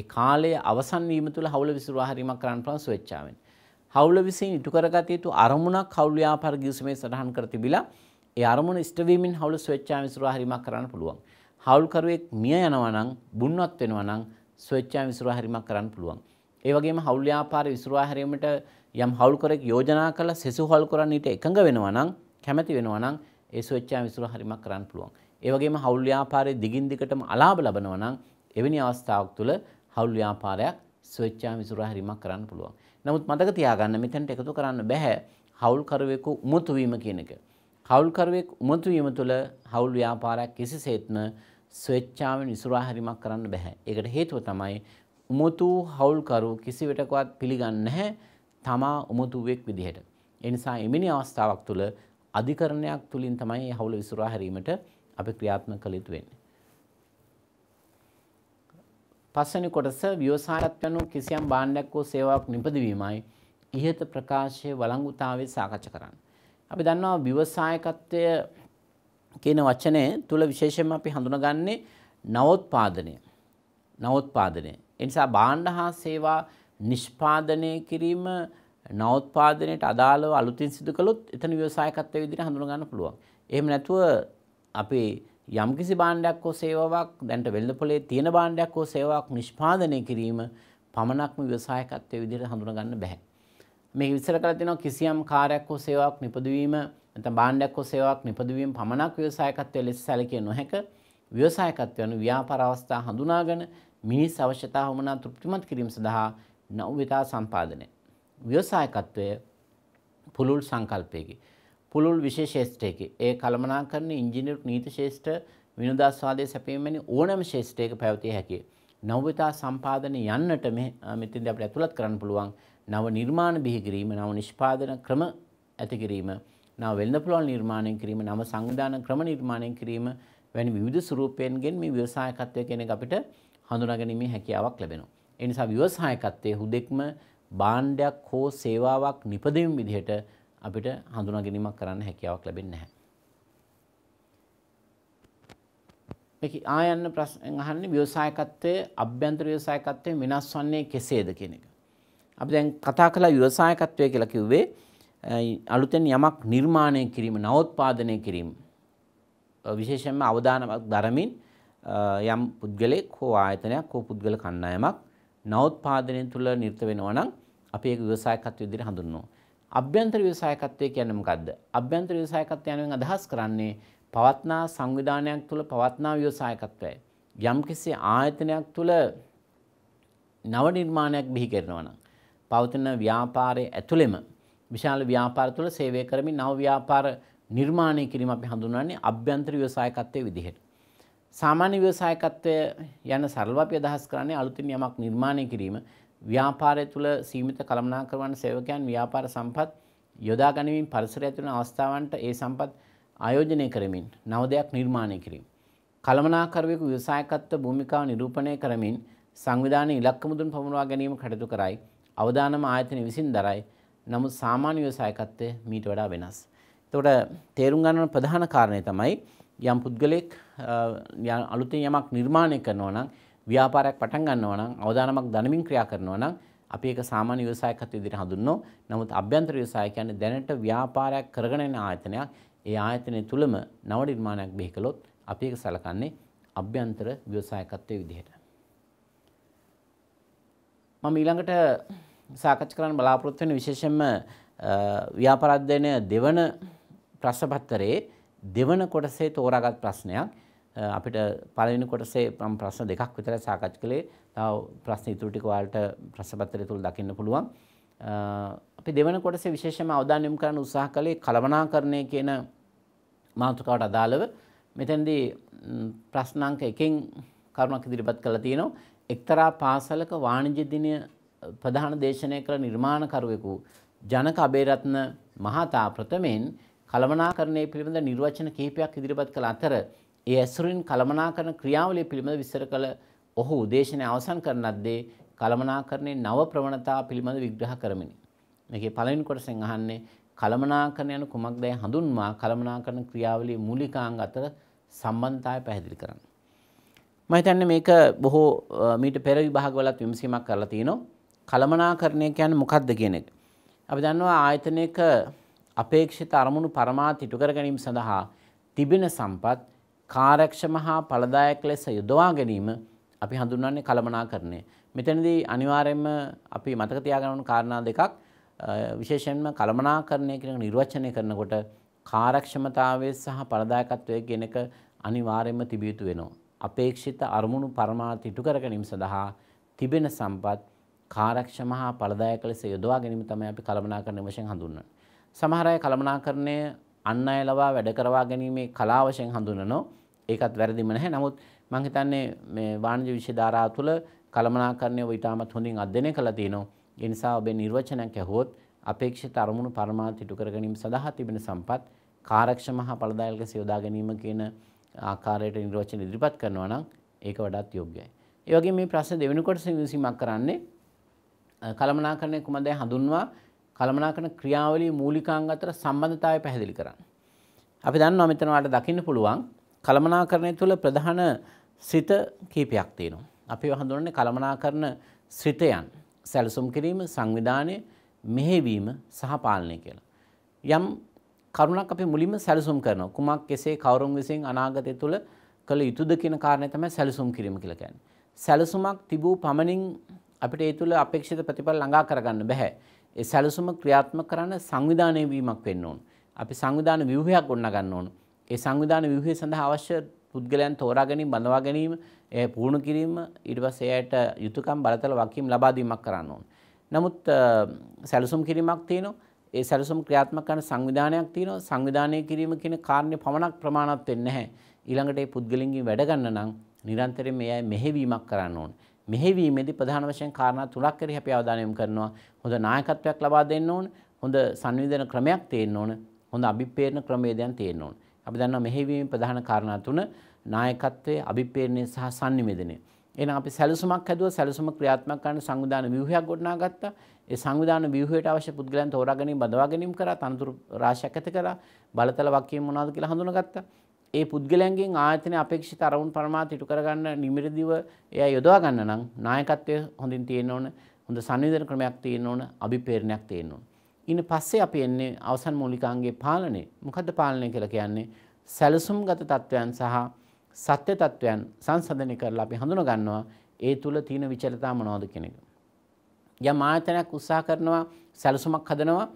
ඒ කාලය අවසන්වීම තුළ හවුල විසුරවාහරීමක් කරන්න පලන් ස්වච්චාවෙන්. හවුල විසින් ඉටුකරගත යුතු අරමුණක් හවුල්්‍යාපාර ගියසුමේ සඳහන් කර තිබිලා ඒ අරමුණ ස්ටවීමින් හවුල ස්වච්චා විසුරවාහරීමක් කරන්න පුළුවන්. හවුල්කරුවෙක් මිය යනවනං බුන්වත් වෙනවනං ස්වේච්ඡා විසුරා හැරීමක් කරන්න පුළුවන්. ඒ වගේම හවුල් ව්‍යාපාර විසුරා හැරීමට යම් හවුල්කරෙක් යෝජනා කළ සෙසු හවුල්කරන් ඊට එකඟ වෙනවා නම් කැමැති වෙනවා නම් ඒ ස්වේච්ඡා විසුරා හැරීමක් කරන්න පුළුවන්. ඒ වගේම හවුල් ව්‍යාපාරයේ දිගින් දිගටම අලාභ ලබනවා නම් එවැනි අවස්ථාවක් තුළ හවුල් ව්‍යාපාරයක් ස්වේච්ඡා විසුරා හැරීමක් කරන්න පුළුවන්. නමුත් මතක තියාගන්න මෙතනට එකතු කරන්න බෑ හවුල්කරුවෙකු උමතු වීම කියන එක. හවුල්කරුවෙක් උමතු වීම තුළ හවුල් ව්‍යාපාරයක් කිසිසේත්ම ස්වේච්ඡාවෙන් විසුරා හැරීමක් කරන්න බෑ. ඒකට හේතුව තමයි උමතු හවුල්කරු කිසිවිටකවත් පිළිගන්නේ නැහැ තමා උමතුවෙක් විදිහට. ඒ නිසා එමිනි අවස්ථාවක් තුළ අධිකරණයක් තුලින් තමයි මේ හවුල විසුරා හැරීමට අපි ක්‍රියාත්මක කළ යුතු වෙන්නේ. පස්වැනි කොටස ව්‍යවසායත් යනු කිසියම් භාණ්ඩයක් හෝ සේවාවක් නිපදවීමයි ඉහත ප්‍රකාශයේ වළංගුතාවය සාකච්ඡා කරන්න. අපි දන්නවා ව්‍යවසායකත්වය කියන වචනය තුළ විශේෂයෙන්ම අපි හඳුනගන්නේ නවෝත්පාදනය. නවෝත්පාදනය. ඒ නිසා භාණ්ඩ හා සේවා නිෂ්පාදනය කිරීම නවෝත්පාදනයට අදාළව අලුතින් සිදු කළොත් එතන ව්‍යවසායකත්වයේ විදිහට හඳුනගන්න පුළුවන්. එහෙම නැතුව අපි යම්කිසි භාණ්ඩයක් හෝ සේවාවක් දැන්ට වෙළඳපොලේ තියෙන භාණ්ඩයක් හෝ සේවාවක් නිෂ්පාදනය කිරීම පමණක්ම ව්‍යවසායකත්වයේ විදිහට හඳුනගන්න බෑ. මේක විස්තර කරලා තිනවා කිසියම් කාර්යයක් හෝ සේවාවක් නිපදවීම නැත්නම් භාණ්ඩයක් හෝ සේවාවක් නිපදවීම පමණක් ව්‍යවසායකත්වයේ ලෙස සැලකිය නොහැක. ව්‍යවසායකත්වය යනු ව්‍යාපාර අවස්ථා හඳුනාගෙන මිනිස් අවශ්‍යතා වමනා තෘප්තිමත් කිරීම සඳහා නව්‍යතා සම්පාදනය. ව්‍යවසායකත්වය පුළුල් සංකල්පයකි. පුළුල් විශේෂේෂ්ඨයකි. ඒ කළමනාකරන ඉංජිනේරු නීති ශේෂ්ඨ විනෝදාස්වාදයේ සැපීමෙනි ඕනෑම ශේෂ්ඨයක පැවතිය හැකියි. නව්‍යතා සම්පාදන යන්නට මෙතින්ද අපට ඇතුළත් කරන්න පුළුවන් නව නිර්මාණ බිහිකිරීම නව නිෂ්පාදන ක්‍රම ඇතිකිරීම නා වෙළඳ පුළුවන් නිර්මාණය කිරීම නව සංවිධාන ක්‍රම නිර්මාණය කිරීම වැනි විවිධ ස්වරූපයෙන්ගෙන් මේ ව්‍යවසායකත්වය කෙනෙක් අපිට හඳුනාගැනීමේ හැකියාවක් ලැබෙනවා. ඒ නිසා ව්‍යවසායකත්වයේ හුදෙක්ම භාණ්ඩයක් හෝ සේවාවක් නිපදවීම විදිහට අපිට හඳුනා ගැනීමක් කරන්න හැකියාවක් ලැබෙන්නේ නැහැ. මේක ආයන්න ප්‍රශ්න අහන්නේ ව්‍යවසායකත්වයේ අභ්‍යන්තර ව්‍යවසායකත්වයේ වෙනස් වන්නේ කෙසේද කියන එක. අපි දැන් කතා කළා ව්‍යවසායකත්වය කියලා කිව්වේ අලුතෙන් යමක් නිර්මාණය කිරීම නවෝත්පාදනය කිරීම විශේෂයෙන්ම අවධානමක් දරමින් යම් පුද්ගලෙක් හෝ ආයතනයක් හෝ පුද්ගල කණ්ඩායමක් නවෝත්පාදනය තුළ නිර්ත වෙනවා නම් අපි ඒක ව්‍යවසායකත්වය විදිහට හඳුන්වනවා. අභ්‍යන්තර ව්‍යවසායකත්වය කියන්නේ මොකද්ද? අභ්‍යන්තර ව්‍යවසායකත්වය යනුවෙන් අදහස් කරන්නේ පවත්නා සංවිධානයක් තුළ පවත්නා ව්‍යවසායකත්වයයි. යම්කිසි ආයතනයක් තුළ නව නිර්මාණයක් බිහි කරනවා නම් පවතින ව්‍යාපාරයේ ඇතුළෙම විශාල ව්‍යාපාර තුළ සේවය කරමින් නව ව්‍යාපාර නිර්මාණය කිරීම අපි හඳුන්වන්නේ අභ්‍යන්තර ව්‍යවසායකත්වයේ විදිහට. සාමාන්‍ය ව්‍යවසායකත්වය යන සරලව අපි අදහස් කරන්නේ අලුතින් යමක් නිර්මාණය කිරීම ව්‍යාපාරය තුළ සීමිත කළමනාකරවන සේවකයන් ව්‍යාපාර සම්පත් යොදා ගනිමින් පරිසරය ඇතුළේ අවස්ථාවන්ට ඒ සම්පත් ආයෝජනය කරමින් නව දෙයක් නිර්මාණය කිරීම. කළමනාකරුවෙකු ව්‍යවසායකත්ව භූමිකාව නිරූපණය කරමින් සංවිධානයේ ඉලක්ක මුදුන් පමුණවා ගැනීම කටයුතු කරයි. අවදානම ආයතන විසින් දරයි. නමුත් සාමාන්‍ය ව්‍යවසායකත්වය මීට වඩා වෙනස්. එතකොට තේරුම් ගන්න ප්‍රධාන කාරණය තමයි යම් පුද්ගලෙක් අලුතින් යමක් නිර්මාණය කරනවා නම් ව්‍යාපාරයක් පටන් ගන්නවා නම් අවදානමක් දනමින් ක්‍රියා කරනවා නම් අපි ඒක සාමාන්‍ය ව්‍යවසායකත්ව විදිහට හඳුන්වනවා. නමුත් අභ්‍යන්තර ව්‍යවසාය කියන්නේ දැනට ව්‍යාපාරයක් කරගෙන යන ආයතනයක්. ඒ ආයතනය තුලම නව නිර්මාණයක් බිහි කළොත් අපි ඒක සලකන්නේ අභ්‍යන්තර ව්‍යවසායකත්වයේ විදිහට. මම ඊළඟට සාකච්ඡා කරන්න බලාපොරොත්තු වෙන විශේෂයෙන්ම ව්‍යාපාර අධ්‍යයනය දෙවන ප්‍රශ්න පත්‍රයේ දෙවන කොටසේ තෝරාගත් ප්‍රශ්නයක් අපිට පළවෙනි කොටසේ මම ප්‍රශ්න දෙකක් විතර සාකච්ඡා කළේ. තව ප්‍රශ්න ඉතුරු ටික ඔයාලට ප්‍රශ්න පත්‍රය තුල දකින්න පුළුවන්. අපි දෙවන කොටසේ විශේෂයෙන්ම අවධානය යොමු කරන්න උත්සාහ කළේ කලවනාකරණය කියන මාතෘකාවට අදාළව මෙතෙන්දී ප්‍රශ්න අංක එකෙන් කරුණක් ඉදිරිපත් කළා තියෙනවා. එක්තරා පාසලක වාණිජ දිනය ප්‍රධාන දේශනය කළ නිර්මාණකරුවෙකු ජනක අබේරත්න මහතා ප්‍රථමයෙන් කළමනාකරණය පිළිබඳ නිර්වචන කිහිපයක් ඉදිරිපත් කළ අතර ඒ ඇසුරින් කළමනාකරන ක්‍රියාවලිය පිළිබඳ විස්තර කළ ඔහු දේශනය අවසන් කරනද්දී කළමනාකරණයේ නව ප්‍රවණතා පිළිබඳ විග්‍රහ කරමිනි. මේකේ පළවෙනි කොටසෙන් අහන්නේ කළමනාකරණ යන කුමක්දයි හඳුන්වා කළමනාකරන ක්‍රියාවලියේ මූලිකාංග අතර සම්බන්ධතාවය පැහැදිලි කරන්න. මම හිතන්නේ මේක බොහෝ මීට පෙර විභාගවලත් විමසීමක් කරලා තිනවා. කළමනාකරණය කියන්නේ මොකක්ද කියන එක. අපි දන්නවා ආයතනයක අපේක්ෂිත අරමුණු පරමාර්ථ ඉටු කර ගැනීම සඳහා තිබෙන සම්පත් කාර්යක්ෂම හා ඵලදායක ලෙස යොදවා ගැනීම අපි හඳුන්වන්නේ කළමනාකරණය. මෙතනදී අනිවාර්යයෙන්ම අපි මතක තියාගන්න ඕන කාරණා දෙකක් විශේෂයෙන්ම කළමනාකරණය කියන නිර්වචනය කරනකොට කාර්යක්ෂමතාවය සහ ඵලදායකත්වය කියන එක අනිවාර්යයෙන්ම තිබිය යුතු වෙනවා. අපේක්ෂිත අරමුණු පරමාර්ථ ඉටු කර ගැනීම සඳහා තිබෙන සම්පත් කාර්යක්ෂම හා ඵලදායක ලෙස යොදවා ගැනීම තමයි අපි කළමනාකරණ වශයෙන් හඳුන්වන්නේ. සමහර අය කළමනාකරණය අන් අය ලවා වැඩ කරවා ගැනීමේ කලාව වශයෙන් හඳුන්වනෝ. ඒකත් වැරදිම නැහැ. නමුත් මම හිතන්නේ මේ වාණිජ විෂය ධාරාව තුළ කළමනාකරණය ඔය ඉතාමත් හොඳින් අධ්‍යයනය කළා තියෙනවා. ඒ නිසා ඔබේ නිර්වචනයක් ඇහුවොත් අපේක්ෂිත අරමුණු පරමාර්ථ ඉටු කර ගැනීම සඳහා තිබෙන සම්පත් කාර්යක්ෂම හා ඵලදායක ලෙස යොදා ගැනීම කියන ආකාරයට නිර්වචන ඉදිරිපත් කරනවා නම් ඒක වඩාත් යෝග්‍යයි. ඒ වගේ මේ ප්‍රශ්න දෙවෙනි කොටස විසීමක් කරන්නේ කළමනාකරණය කුමදැයි හඳුන්වා කළමනාකරණ ක්‍රියාවලියේ මූලිකාංග අතර සම්බන්ධතාවය පැහැදිලි කරන්න. අපි දන්නවා මෙතන වාට දකින්න පුළුවන් කළමනාකරණය තුළ ප්‍රධාන සිත කීපයක් තියෙනවා. අපි හඳුන්වන්නේ කළමනාකරණ සිතයන් සැලසුම් කිරීම, සංවිධානය, මෙහෙවීම සහ පාලනය කියලා. යම් කරුණක් අපි මුලින්ම සැලසුම් කරනවා. කුමක් කෙසේ කවුරුන් විසින් අනාගතය තුළ කළ යුතුද කියන කාරණය තමයි සැලසුම් කිරීම කියලා කියන්නේ. සැලසුමක් තිබූ පමණින් අපිට ඒ තුළ අපේක්ෂිත ප්‍රතිඵල ළඟා කරගන්න බැහැ. ඒ සැලසුම ක්‍රියාත්මක කරන සංවිධානය වීමක් වෙන්න ඕන. අපි සංවිධාන ව්‍යුහයක් ගොඩනගන්න ඕන. ඒ සංවිධාන ව්‍යුහය සඳහා අවශ්‍ය පුද්ගලයන් තෝරා ගැනීම, බඳවා ගැනීම, ඒ පුහුණු කිරීම, ඊට පස්සේ එයට යුතුයකම් බලතල වකීම් ලබා දීමක් කරන්න ඕන. නමුත් සැලසුම් කිරීමක් තියෙනවා. ඒ සැලසුම් ක්‍රියාත්මක කරන සංවිධානයක් තියෙනවා. සංවිධානය කිරීම කියන කාරණේ පමණක් ප්‍රමාණවත් වෙන්නේ නැහැ. ඊළඟට ඒ පුද්ගලින්ගේ වැඩ ගන්න නම් නිරන්තරයෙන් මේ අය මෙහෙවීමක් කරන්න ඕනේ. මෙහෙවීමේදී ප්‍රධාන වශයෙන් කාරණා තුනක් කෙරෙහි අපි අවධානය යොමු කරනවා. හොඳ නායකත්වයක් ලබා දෙන්න ඕන, හොඳ සංවිධාන ක්‍රමයක් තියෙන්න ඕන, හොඳ අභිප්‍රේරණ ක්‍රමවේදයන් තියෙන්න ඕන. අපි දන්නවා මෙහෙවීමේ ප්‍රධාන කාරණා තුන නායකත්වයේ අභිප්‍රේරණය සහ sannivedanaya. එහෙනම් අපි සැලසුමක් හැදුවා සැලසුම ක්‍රියාත්මක කරන සංවිධාන ව්‍යුහයක් ගොඩනගාගත්තා. ඒ සංවිධාන ව්‍යුහයට අවශ්‍ය පුද්ගලයන් තෝරා ගැනීම බදවා ගැනීම කරා තනතුරු රාශියක් ඇති කරා බලතල වකියම මොනවද කියලා හඳුනාගත්තා. ඒ පුද්ගලයන්ගෙන් ආයතන අපේක්ෂිත අරවුන් පරමාත ඉටු කරගන්න නිමිරදිව එය යොදවා ගන්න නම් නායකත්වය හොඳින් තියෙන්න ඕන හොඳ සංවිධාන ක්‍රමයක් තියෙන්න ඕන අභිප්‍රේරණයක් තියෙන්න ඕන. ඊට පස්සේ අපි එන්නේ අවසන් මූලිකාංගයේ පාලනය. මොකද්ද පාලනය කියලා කියන්නේ? සැලසුම්ගත තත්වයන් සහ සත්‍ය තත්වයන් සංසන්දනය කරලා අපි හඳුනා ගන්නවා ඒ තුල තියෙන විචලතා මොනවද කියන එක. යම් ආයතනයක් උත්සාහ කරනවා සැලසුමක් හදනවා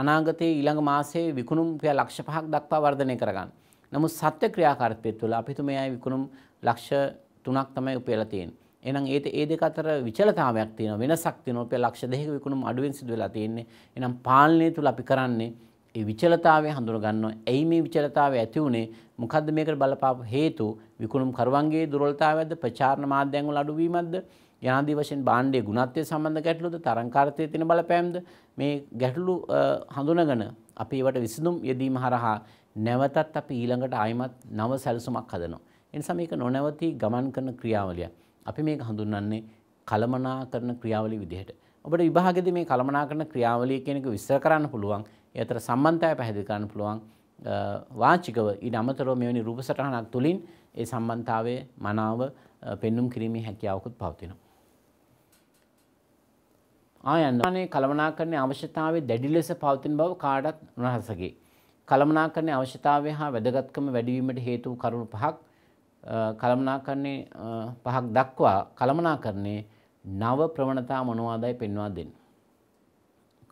අනාගතයේ ඊළඟ මාසයේ විකුණුම් ක්‍රියා ලක්ෂ 5ක් දක්වා වර්ධනය කරගන්න. නමුත් සත්‍ය ක්‍රියාකාරීත්වය තුළ අපි තුමේ අය විකුණුම් ලක්ෂ 3ක් තමයි උපයලා තියෙන්නේ. එහෙනම් ඒත් ඒ දෙක අතර විචලතාවයක් තියෙනවා වෙනසක් තියෙනවා. අපි ලක්ෂ 2ක විකුණුම් අඩුවෙන් සිදු වෙලා තියෙන්නේ. එහෙනම් පාලනය තුළ අපි කරන්නේ ඒ විචලතාවය හඳුනගන්නවා. ඇයි මේ විචලතාවය ඇති වුනේ? මොකද්ද මේකට බලපාපු හේතු? විකුණුම්කරුවන්ගේ දුර්වලතාවයක්ද? ප්‍රචාරණ මාධ්‍යයන් වල අඩුවීමක්ද? යනාදී වශයෙන් භාණ්ඩයේ ගුණත්වය සම්බන්ධ ගැටලුද? තරංකාරත්වයේ තියෙන බලපෑමද? මේ ගැටලු හඳුනගෙන අපි ඒවට විසඳුම් යෙදීම හරහා නැවතත් අපි ඊළඟට ආයිමත් නව සැලසුමක් හදනවා. එනිසා මේක නොනවතී ගමන් කරන ක්‍රියාවලිය. අපි මේක හඳුන්වන්නේ කලමනා කරන ක්‍රියාවලිය විදිහට. ඔබට විභාගෙදී මේ කලමනා කරන ක්‍රියාවලිය කියන එක විස්තර කරන්න පුළුවන්. ඒ අතර සම්බන්ධතාවය පැහැදිලි කරන්න පුළුවන්. වාචිකව ඊට අමතරව මෙවැනි රූප සටහනක් තුළින් ඒ සම්බන්ධතාවයේ මනාව පෙන්눔 කිරීමේ හැකියාවකුත් පවතිනවා. ආයන්නේ කලමනාකරණයේ අවශ්‍යතාවය දැඩි ලෙස පවතින බව කාටත් උනහසකි. කළමනාකරණයේ අවශ්‍යතාවය හා වැදගත්කම වැඩිවීමට හේතු කරුණු පහක් කළමනාකරණයේ පහක් දක්වා කළමනාකරණයේ නව ප්‍රවණතා මොනවාදයි පෙන්වා දෙන්න.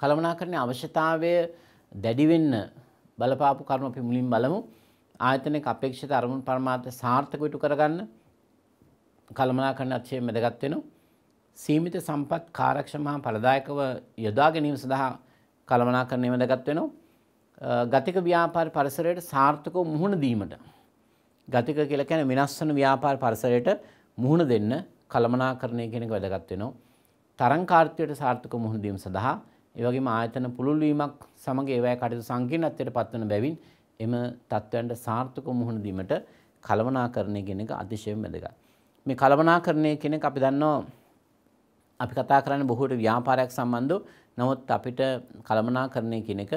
කළමනාකරණයේ අවශ්‍යතාවය දැඩි වෙන්න බලපාපු කරුණු අපි මුලින් බලමු. ආයතනයක අපේක්ෂිත අරමුණු පරමාර්ථ සාර්ථක ඉටු කරගන්න කළමනාකරණ අතිශය වැදගත් වෙනවා. සීමිත සම්පත් කාර්යක්ෂම හා ඵලදායකව යොදා ගැනීම සඳහා කළමනාකරණය වැදගත් වෙනවා. ගතික ව්‍යාපාර පරිසරයට සාර්ථකව මුහුණ දීමට ගතික කියලා කියන්නේ වෙනස් වෙන ව්‍යාපාර පරිසරයට මුහුණ දෙන්න කළමනාකරණය කියන එක වැදගත් වෙනවා තරංකාර්ත්වයට සාර්ථකව මුහුණ දීම සඳහා ඒ වගේම ආයතන පුළුල් වීමක් සමග ඒවැය කටයුතු සංකීර්ණත්වයට පත්වන බැවින් එම තත්ත්වයන්ට සාර්ථකව මුහුණ දීමට කළමනාකරණය කියන එක අතිශයින් වැදගත් මේ කළමනාකරණය කියන එක අපි දන්නවා අපි කතා කරන්නේ බොහෝට ව්‍යාපාරයක් සම්බන්ධව නමුත් අපිට කළමනාකරණය කියන එක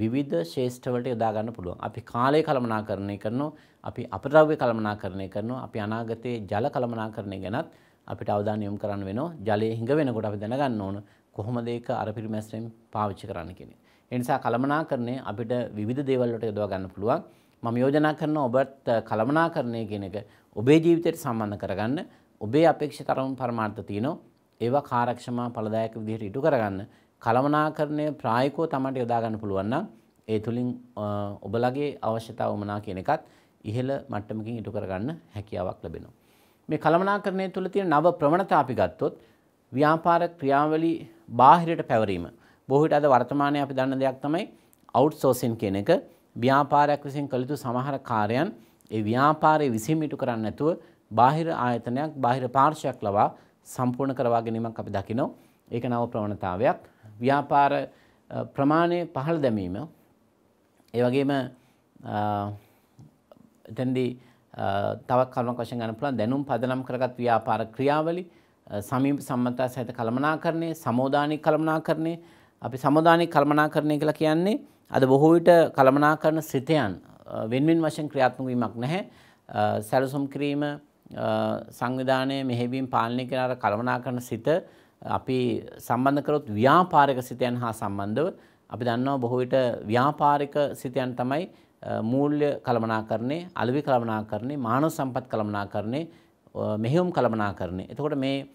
විවිධ ශේෂ්ඨවලට යොදා ගන්න පුළුවන්. අපි කාලය කළමනාකරණය කරනවා, අපි අපද්‍රව්‍ය කළමනාකරණය කරනවා, අපි අනාගතයේ ජල කළමනාකරණය ගැනත් අපිට අවධානය යොමු කරන්න වෙනවා. ජලය හිඟ වෙනකොට අපි දැනගන්න ඕන කොහොමද ඒක අර පිරිමැස්රෙන් පාවිච්චි කරන්න කියන එක. ඒ නිසා කළමනාකරණය අපිට විවිධ දේවල් වලට යොදා ගන්න පුළුවන්. මම යෝජනා කරන ඔබත් කළමනාකරණය කියන එක ඔබේ ජීවිතයට සම්බන්ධ කරගන්න ඔබේ අපේක්ෂිත තරම් පරමාර්ථ තියෙනවා. ඒවා කාර්යක්ෂම ඵලදායක විදිහට ඉටු කරගන්න කළමනාකරණය ප්‍රායකෝ තමන්ට යොදාගන්න පුළුවන් නම් ඒ තුලින් ඔබලගේ අවශ්‍යතාව වමනා කියන එකත් ඉහළ මට්ටමකින් ඉටු කරගන්න හැකියාවක් ලැබෙනවා. මේ කළමනාකරණය තුළ තියෙන නව ප්‍රවණතා අපි ගත්තොත් ව්‍යාපාර ක්‍රියාවලි බාහිරට පැවරීම. බොහෝ විට අද වර්තමානයේ අපි දන්න දෙයක් තමයි අවුට්සෝසින් කියන එක. ව්‍යාපාරයක් විසින් කළ යුතු සමහර කාර්යයන් ඒ ව්‍යාපාරයේ විසින් ඉටු කරන්නේ නැතුව බාහිර ආයතනයක් බාහිර පාර්ශවයක් ලවා සම්පූර්ණ කරවා ගැනීමක් අපි දකිනවා. ඒක නව ප්‍රවණතාවයක්. ව්‍යාපාර ප්‍රමාණය පහළ දැමීම ඒවගේම එතැන්දී තවක් කරුණක් වශයෙන් ගන්න පුළුවන් දැනුම් පදනම් කරගත් ව්‍යාපාර ක්‍රියාවලි සමීප සම්මතා සහිත කළමනාකරණය සමෝදානික කළමනාකරණය අපි සමෝදානික කළමනාකරණය කියලා කියන්නේ අද බොහෝ විට කළමනාකරණ සිතයන් වෙන්වෙන් වශයෙන් ක්‍රියාත්මක වීමක් නැහැ සැලසුම් කිරීම සංවිධානයේ මෙහෙවීම පාලනය කරන කළමනාකරණ සිත අපි සම්බන්ධ කරොත් ව්‍යාපාරික සිතයන් හා සම්බන්ධව අපි දන්නවා බොහෝ විට ව්‍යාපාරික සිතයන් තමයි මූල්‍ය කළමනාකරණේ, අලෙවි කළමනාකරණේ, මානව සම්පත් කළමනාකරණේ, මෙහෙයුම් කළමනාකරණේ. එතකොට මේ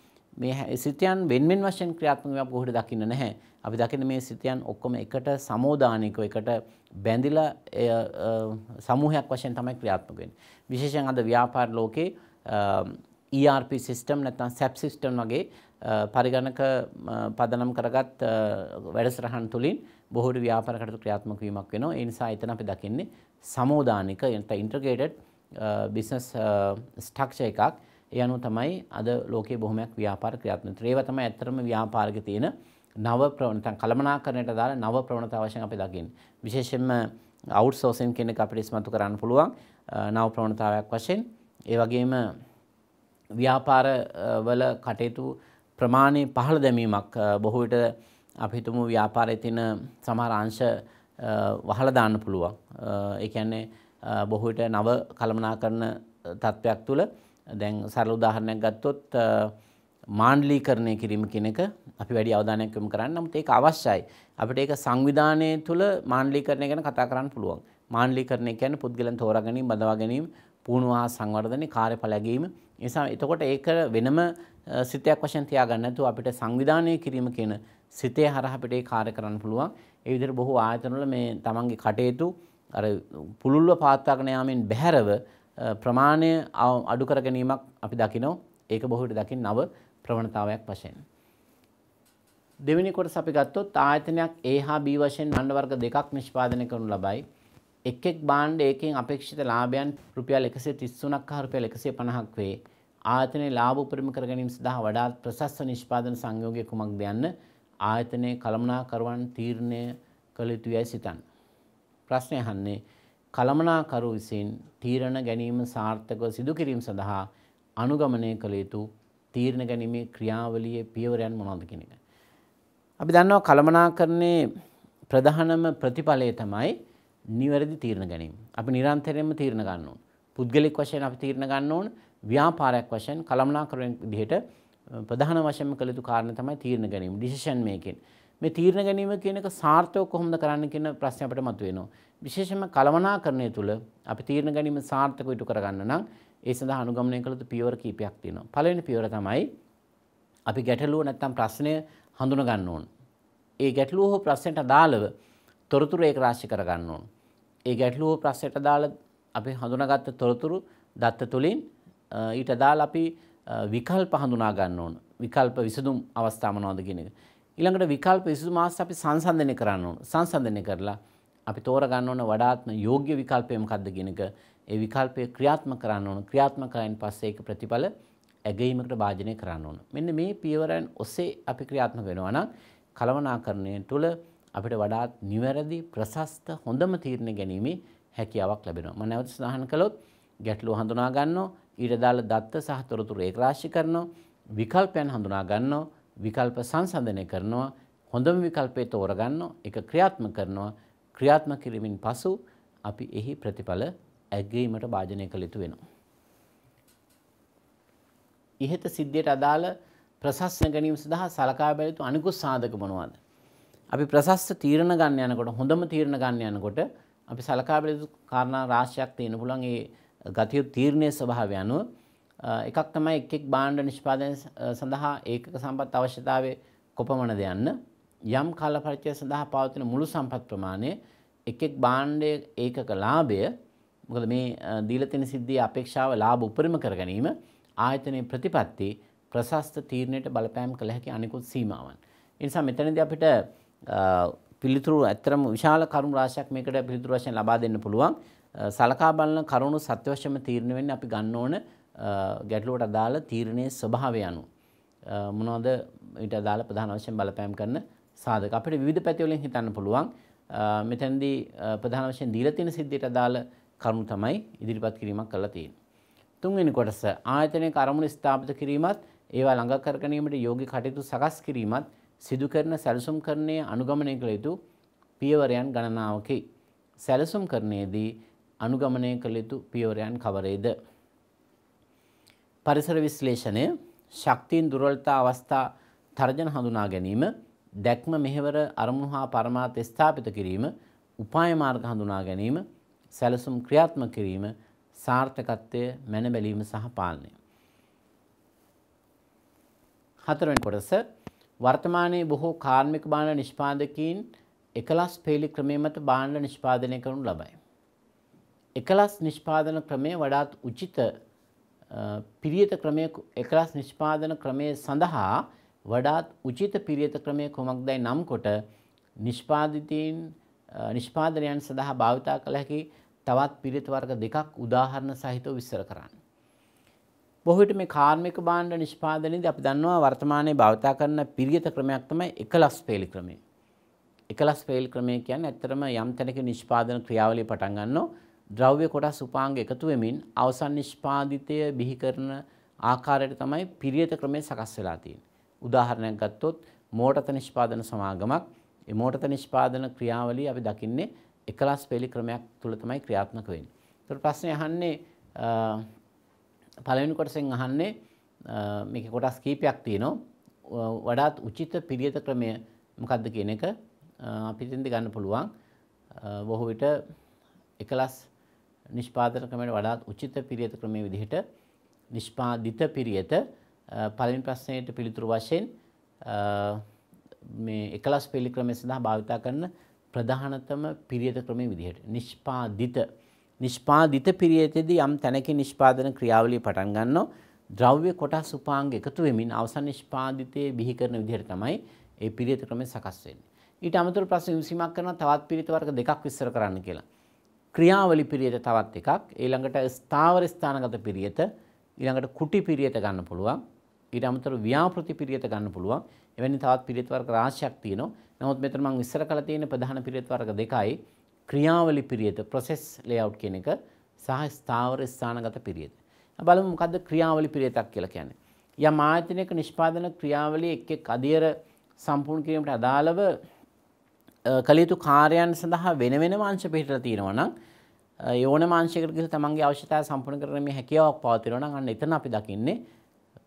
මේ සිතයන් වෙන්වෙන් වශයෙන් ක්‍රියාත්මක වෙනවා කොහොමද දකින්න නැහැ. අපි දකින්නේ මේ සිතයන් ඔක්කොම එකට සමෝදානිකව එකට බැඳිලා සමූහයක් වශයෙන් තමයි ක්‍රියාත්මක වෙන්නේ. විශේෂයෙන් අද ව්‍යාපාර ලෝකේ ERP සිස්ටම් නැත්නම් SAP සිස්ටම් වගේ පරිගණක පදනම් කරගත් වැඩසටහන් තුලින් බොහෝ ව්‍යාපාර කටයුතු ක්‍රියාත්මක වීමක් වෙනවා. ඒ නිසා එතන අපි දකින්නේ සමෝදානික නැත්නම් ඉන්ටග්‍රේටඩ් බිස්නස් ස්ට්‍රක්චර් එකක්. ඒ අනුව තමයි අද ලෝකයේ බොහොමයක් ව්‍යාපාර ක්‍රියාත්මක. ඒව තමයි ඇත්තටම ව්‍යාපාරික තියෙන නව ප්‍රවණතා කළමනාකරණයට අදාළ නව ප්‍රවණතා වශයෙන් අපි දකින්නේ. විශේෂයෙන්ම අවුට්සෝසින් කෙනෙක් අපිට ඉස්මතු කරන්න පුළුවන් නව ප්‍රවණතාවයක් වශයෙන්. ඒ වගේම ව්‍යාපාර වල කටයුතු ප්‍රමාණය පහළ දැමීමක් බොහෝ විට අපි හිතමු ව්‍යාපාරයේ තියෙන සමහර අංශ වහලා දාන්න පුළුවන්. ඒ කියන්නේ බොහෝ විට නව කළමනාකරණ තත්ත්වයක් තුළ දැන් සරල උදාහරණයක් ගත්තොත් මාණ්ඩලීකරණය කිරීම කියන එක අපි වැඩි අවධානයක් යොමු කරන්න. නමුත් ඒක අවශ්‍යයි. අපිට ඒක සංවිධානයේ තුල මාණ්ඩලීකරණය ගැන කතා කරන්න පුළුවන්. මාණ්ඩලීකරණය කියන්නේ පුද්ගලයන් තෝරා ගැනීම, බඳවා ගැනීම, පුහුණු හා සංවර්ධනයේ කාර්යඵල ගැනීම නිසා එතකොට ඒක වෙනම සිතයක් වශයෙන් තියාගන්න නැතුව අපිට සංවිධානය කිරීම කියන සිතේ හරහා අපිට ඒ කාර්ය කරන්න පුළුවන්. ඒ විදිහට බොහෝ ආයතනවල මේ තමන්ගේ කටයුතු අර පුළුල්ව පාත්වාගෙන යාමෙන් බැහැරව ප්‍රමාණය අඩු කර ගැනීමක් අපි දකිනවා. ඒක බොහෝ විට දකින්න නව ප්‍රවණතාවයක් වශයෙන්. දෙවෙනි කොටස අපි ගත්තොත් ආයතනයක් A හා B වශයෙන් භණ්ඩ වර්ග දෙකක් නිෂ්පාදනය කරනු ලබයි. එක් එක් බාණ්ඩ එකෙන් අපේක්ෂිත ලාභයන් රුපියල් 133ක් හා රුපියල් 150ක් වේ. ආයතනයේ ලාභ උපරිම කර ගැනීම සඳහා වඩාත් ප්‍රශස්ත නිෂ්පාදන සංයෝගය කුමක්ද යන්න ආයතනයේ කළමනාකරුවන් තීරණය කළ යුතුයයි සිතන්. ප්‍රශ්නය අහන්නේ කළමනාකරු විසින් තීරණ ගැනීම සාර්ථකව සිදු කිරීම සඳහා අනුගමනය කළ යුතු තීරණ ගැනීමේ ක්‍රියාවලියේ පියවරයන් මොනවද කියන එක. අපි දන්නවා කළමනාකරණයේ ප්‍රධානම ප්‍රතිඵලය තමයි නිවැරදි තීරණ ගැනීම. අපි නිරන්තරයෙන්ම තීරණ ගන්න ඕන. පුද්ගලික වශයෙන් අපි තීරණ ගන්න ඕන. ව්‍යාපාරයක් වශයෙන් කළමනාකරුවෙන් විදිහට ප්‍රධාන වශයෙන්ම කළ යුතු කාරණේ තමයි තීරණ ගැනීම, ඩිසිෂන් මේකින්. මේ තීරණ ගැනීම කියන එක සාර්ථකව කොහොමද කරන්න කියන ප්‍රශ්නේ අපිට මතුවෙනවා. විශේෂයෙන්ම කළමනාකරණය තුළ අපි තීරණ ගැනීම සාර්ථකව ඉටු කරගන්න නම් ඒ සඳහා අනුගමනය කළ යුතු පියවර කීපයක් තියෙනවා. පළවෙනි පියවර තමයි අපි ගැටලුව නැත්තම් ප්‍රශ්නය හඳුනා ගන්න ඕන. ඒ ගැටලුව හෝ ප්‍රශ්නයට අදාළව තොරතුරු ඒක රාශි කර ගන්න ඕන. ඒ ගැටලුව ප්‍රශ්නයට දාලා අපි හඳුනාගත්ත තොරතුරු දත්ත තුලින් ඊට දාලා අපි විකල්ප හඳුනා ගන්න ඕන. විකල්ප විසඳුම් අවස්ථා මොනවද කියන එක. ඊළඟට විකල්ප විසඳුම් අවස්ථා අපි සංසන්දනය කරන්න ඕන. සංසන්දනය කරලා අපි තෝරගන්න ඕන වඩාත්ම යෝග්‍ය විකල්පය මොකක්ද කියන එක. ඒ විකල්පය ක්‍රියාත්මක කරන්න ඕන. ක්‍රියාත්මක කරයින් පස්සේ ඒක ප්‍රතිඵල ඇගීමකට භාජනය කරන්න ඕන. මෙන්න මේ පියවරයන් ඔස්සේ අපි ක්‍රියාත්මක වෙනවා නම් කලවනාකරණය තුළ අපිට වඩාත් නිවැරදි ප්‍රශස්ත හොඳම තීරණ ගැනීමේ හැකියාවක් ලැබෙනවා. මම නැවත සඳහන් කළොත් ගැටලුව හඳුනා ගන්නවා, ඊට දාල දත්ත සහ තොරතුරු ඒකරාශී කරනවා, විකල්පයන් හඳුනා ගන්නවා, විකල්ප සංසන්දනය කරනවා, හොඳම විකල්පය තෝරගන්නවා, ඒක ක්‍රියාත්මක කරනවා. ක්‍රියාත්මක කිරීමෙන් පසු අපි එහි ප්‍රතිඵල ඇගීමට භාජනය කළ යුතු වෙනවා. ඉහත සිද්ධියට අදාළ ප්‍රශස්න ගැනීම සඳහා සලකා බැලිතු අනිකුත් සාධක මොනවාද? අපි ප්‍රශස්ත තීරණ ගන්න යනකොට හොඳම තීරණ ගන්න යනකොට අපි සලකා බැලුතු කාරණා රාශියක් තියෙන පුළුවන් ඒ ගතියු තීරණයේ ස්වභාවය අනුව එකක් තමයි එක් එක් භාණ්ඩ නිෂ්පාදනය සඳහා ඒකක සම්පත් අවශ්‍යතාවයේ කොපමණද යන්න යම් කාලපරිච්ඡය සඳහා පවතින මුළු සම්පත් ප්‍රමාණය එක් එක් භාණ්ඩයේ ඒකක ලාභය මොකද මේ දීලා තියෙන සිද්ධියේ අපේක්ෂාව ලාභ උපරිම කර ගැනීම ආයතනයේ ප්‍රතිපත්ති ප්‍රශස්ත තීරණයට බලපෑම් කළ හැකි අනිකුත් සීමාවන්. ඒ නිසා මෙතනදී අපිට පිළිතුරු ඇත්තරම විශාල කරුණු රාශියක් මේකට පිළිතුරු වශයෙන් ලබා දෙන්න පුළුවන්. සලකා බලන කරුණු සත්‍ය වශයෙන්ම තීරණය වෙන්නේ අපි ගන්න ඕන ගැටලුවට අදාළ තීරණයේ ස්වභාවය අනුව. මොනවද ඊට අදාළ ප්‍රධාන වශයෙන් බලපෑම් කරන සාධක. අපිට විවිධ පැතිවලින් හිතන්න පුළුවන්. මෙතනදී ප්‍රධාන වශයෙන් දීලා තියෙන සිද්ධියට අදාළ කරුණු තමයි ඉදිරිපත් කිරීමක් කරලා තියෙන්නේ. තුන්වෙනි කොටස ආයතනයේ අරමුණු ස්ථාපිත කිරීමත් ඒවා ළඟා කර ගැනීමට යෝගී කටයුතු සකස් කිරීමත් සිදු කරන සැලසුම් කරණය අනුගමනය කළ යුතු පියවරයන් ගණනාවකි. සැලසුම් කරණයේදී අනුගමනය කළ යුතු පියවරයන් කවරේද. පරිසර විශ්ලේෂණය ශක්තිීන් දුරල්තා අවස්ථා තර්ජන හඳුනා ගැනීම දැක්ම මෙහෙවර අරමුණ හා පරමාත ස්ථාපිත කිරීම උපායමාර්ග හඳුනා ගැනීම සැලසුම් ක්‍රියාත්ම කිරීම සාර්ථකත්වය මැන බැලීම සහ පාලනය. හතරවෙන් කොටස වර්තමානයේ බොහෝ කාර්මික භාණ්ඩ නිෂ්පාදකීන් එකලස් පේලි ක්‍රමය මත භාණ්ඩ නිෂ්පාදනය කරනු ලබයි. එකලස් නිෂ්පාදන ක්‍රමය වඩාත් උචිත පිරියත ක්‍රමය එකලස් නිෂ්පාදන ක්‍රමය සඳහා වඩාත් උචිත පිරියත ක්‍රමය කොමක්දයි නම් කොට නිෂ්පාදිතීන් නිෂ්පාදනයන් සඳහා භාවිතා කළ හැකි තවත් පිරිත වර්ග දෙකක් උදාහරණ සහිතව විස්තර කරන්න. බොහෝට මේ කාර්මික භාණ්ඩ නිෂ්පාදනයේදී අපි දන්නවා වර්තමානයේ භාවිතා කරන පිරියත ක්‍රමයක් තමයි එකලස් පේලි ක්‍රමය. එකලස් පේලි ක්‍රමය කියන්නේ ඇත්තටම යම් තැනක නිෂ්පාදන ක්‍රියාවලිය පටන් ගන්නෝ ද්‍රව්‍ය කොටස් උපාංග එකතු වෙමින් අවසන් නිෂ්පාදිතය බිහි කරන ආකාරයට තමයි පිරියත ක්‍රමය සකස් වෙලා තියෙන්නේ. උදාහරණයක් ගත්තොත් මෝටත නිෂ්පාදන සමාගමක් ඒ මෝටත නිෂ්පාදන ක්‍රියාවලිය අපි දකින්නේ එකලස් පේලි ක්‍රමයක් තුල තමයි ක්‍රියාත්මක වෙන්නේ. ඒතර ප්‍රශ්නේ අහන්නේ පළවෙනි කොටසෙන් අහන්නේ මේක කොටස් කීපයක් තියෙනවා වඩාත් උචිත පිළියෙත ක්‍රමය මොකක්ද කියන එක අපි තෙන්දි ගන්න පුළුවන් බොහෝ විට එකලස් නිෂ්පාදන ක්‍රමයට වඩාත් උචිත පිළියෙත ක්‍රමයේ විදිහට නිෂ්පාදිත පිළියෙත පළවෙනි ප්‍රශ්නයට පිළිතුරු වශයෙන් මේ එකලස් පිළික්‍රමය සඳහා භාවිතා කරන ප්‍රධානතම පිළියෙත ක්‍රමයේ විදිහට නිෂ්පාදිත නිෂ්පාදිත පිරියතේදී යම් තැනකින් නිෂ්පාදන ක්‍රියාවලිය පටන් ගන්නවා. ද්‍රව්‍ය කොටස් උපාංග එකතු වෙමින් අවසන් නිෂ්පාදිතයේ බිහි කරන විදිහට තමයි ඒ පිරියත ක්‍රමය සකස් වෙන්නේ. ඊට අමතරව ප්‍රශ්න විසීමක් කරනවා තවත් පිරිත වර්ග දෙකක් විස්තර කරන්න කියලා. ක්‍රියාවලි පිරියත තවත් එකක්, ඊළඟට ස්ථාවර ස්ථානගත පිරියත, ඊළඟට කුටි පිරියත ගන්න පුළුවන්. ඊට අමතරව ව්‍යාපෘති පිරියත ගන්න පුළුවන්. එවැනි තවත් පිරියත වර්ග රාශියක් තියෙනවා. නමුත් මෙතන මම විස්තර කරලා තියෙන ප්‍රධාන පිරියත වර්ග දෙකයි. ක්‍රියාවලි පිරියද ප්‍රොසෙස් ලේඅවුට් කියන එක සහ ස්ථාවර ස්ථානගත පිරියද. බලමු මොකද්ද ක්‍රියාවලි පිරියතක් කියලා කියන්නේ. යම් ආයතනයක නිෂ්පාදන ක්‍රියාවලිය එක් එක් අධියර සම්පූර්ණ කිරීමට අදාළව කළ යුතු කාර්යයන් සඳහා වෙන වෙනම අංශ පිළිතර තියෙනවා නම් යෝන මාංශයකට ගිහින් තමන්ගේ අවශ්‍යතාව සම්පූර්ණ කරගන්න හැකියාවක් පවතිනවා නම් අන්න එතන අපි දකින්නේ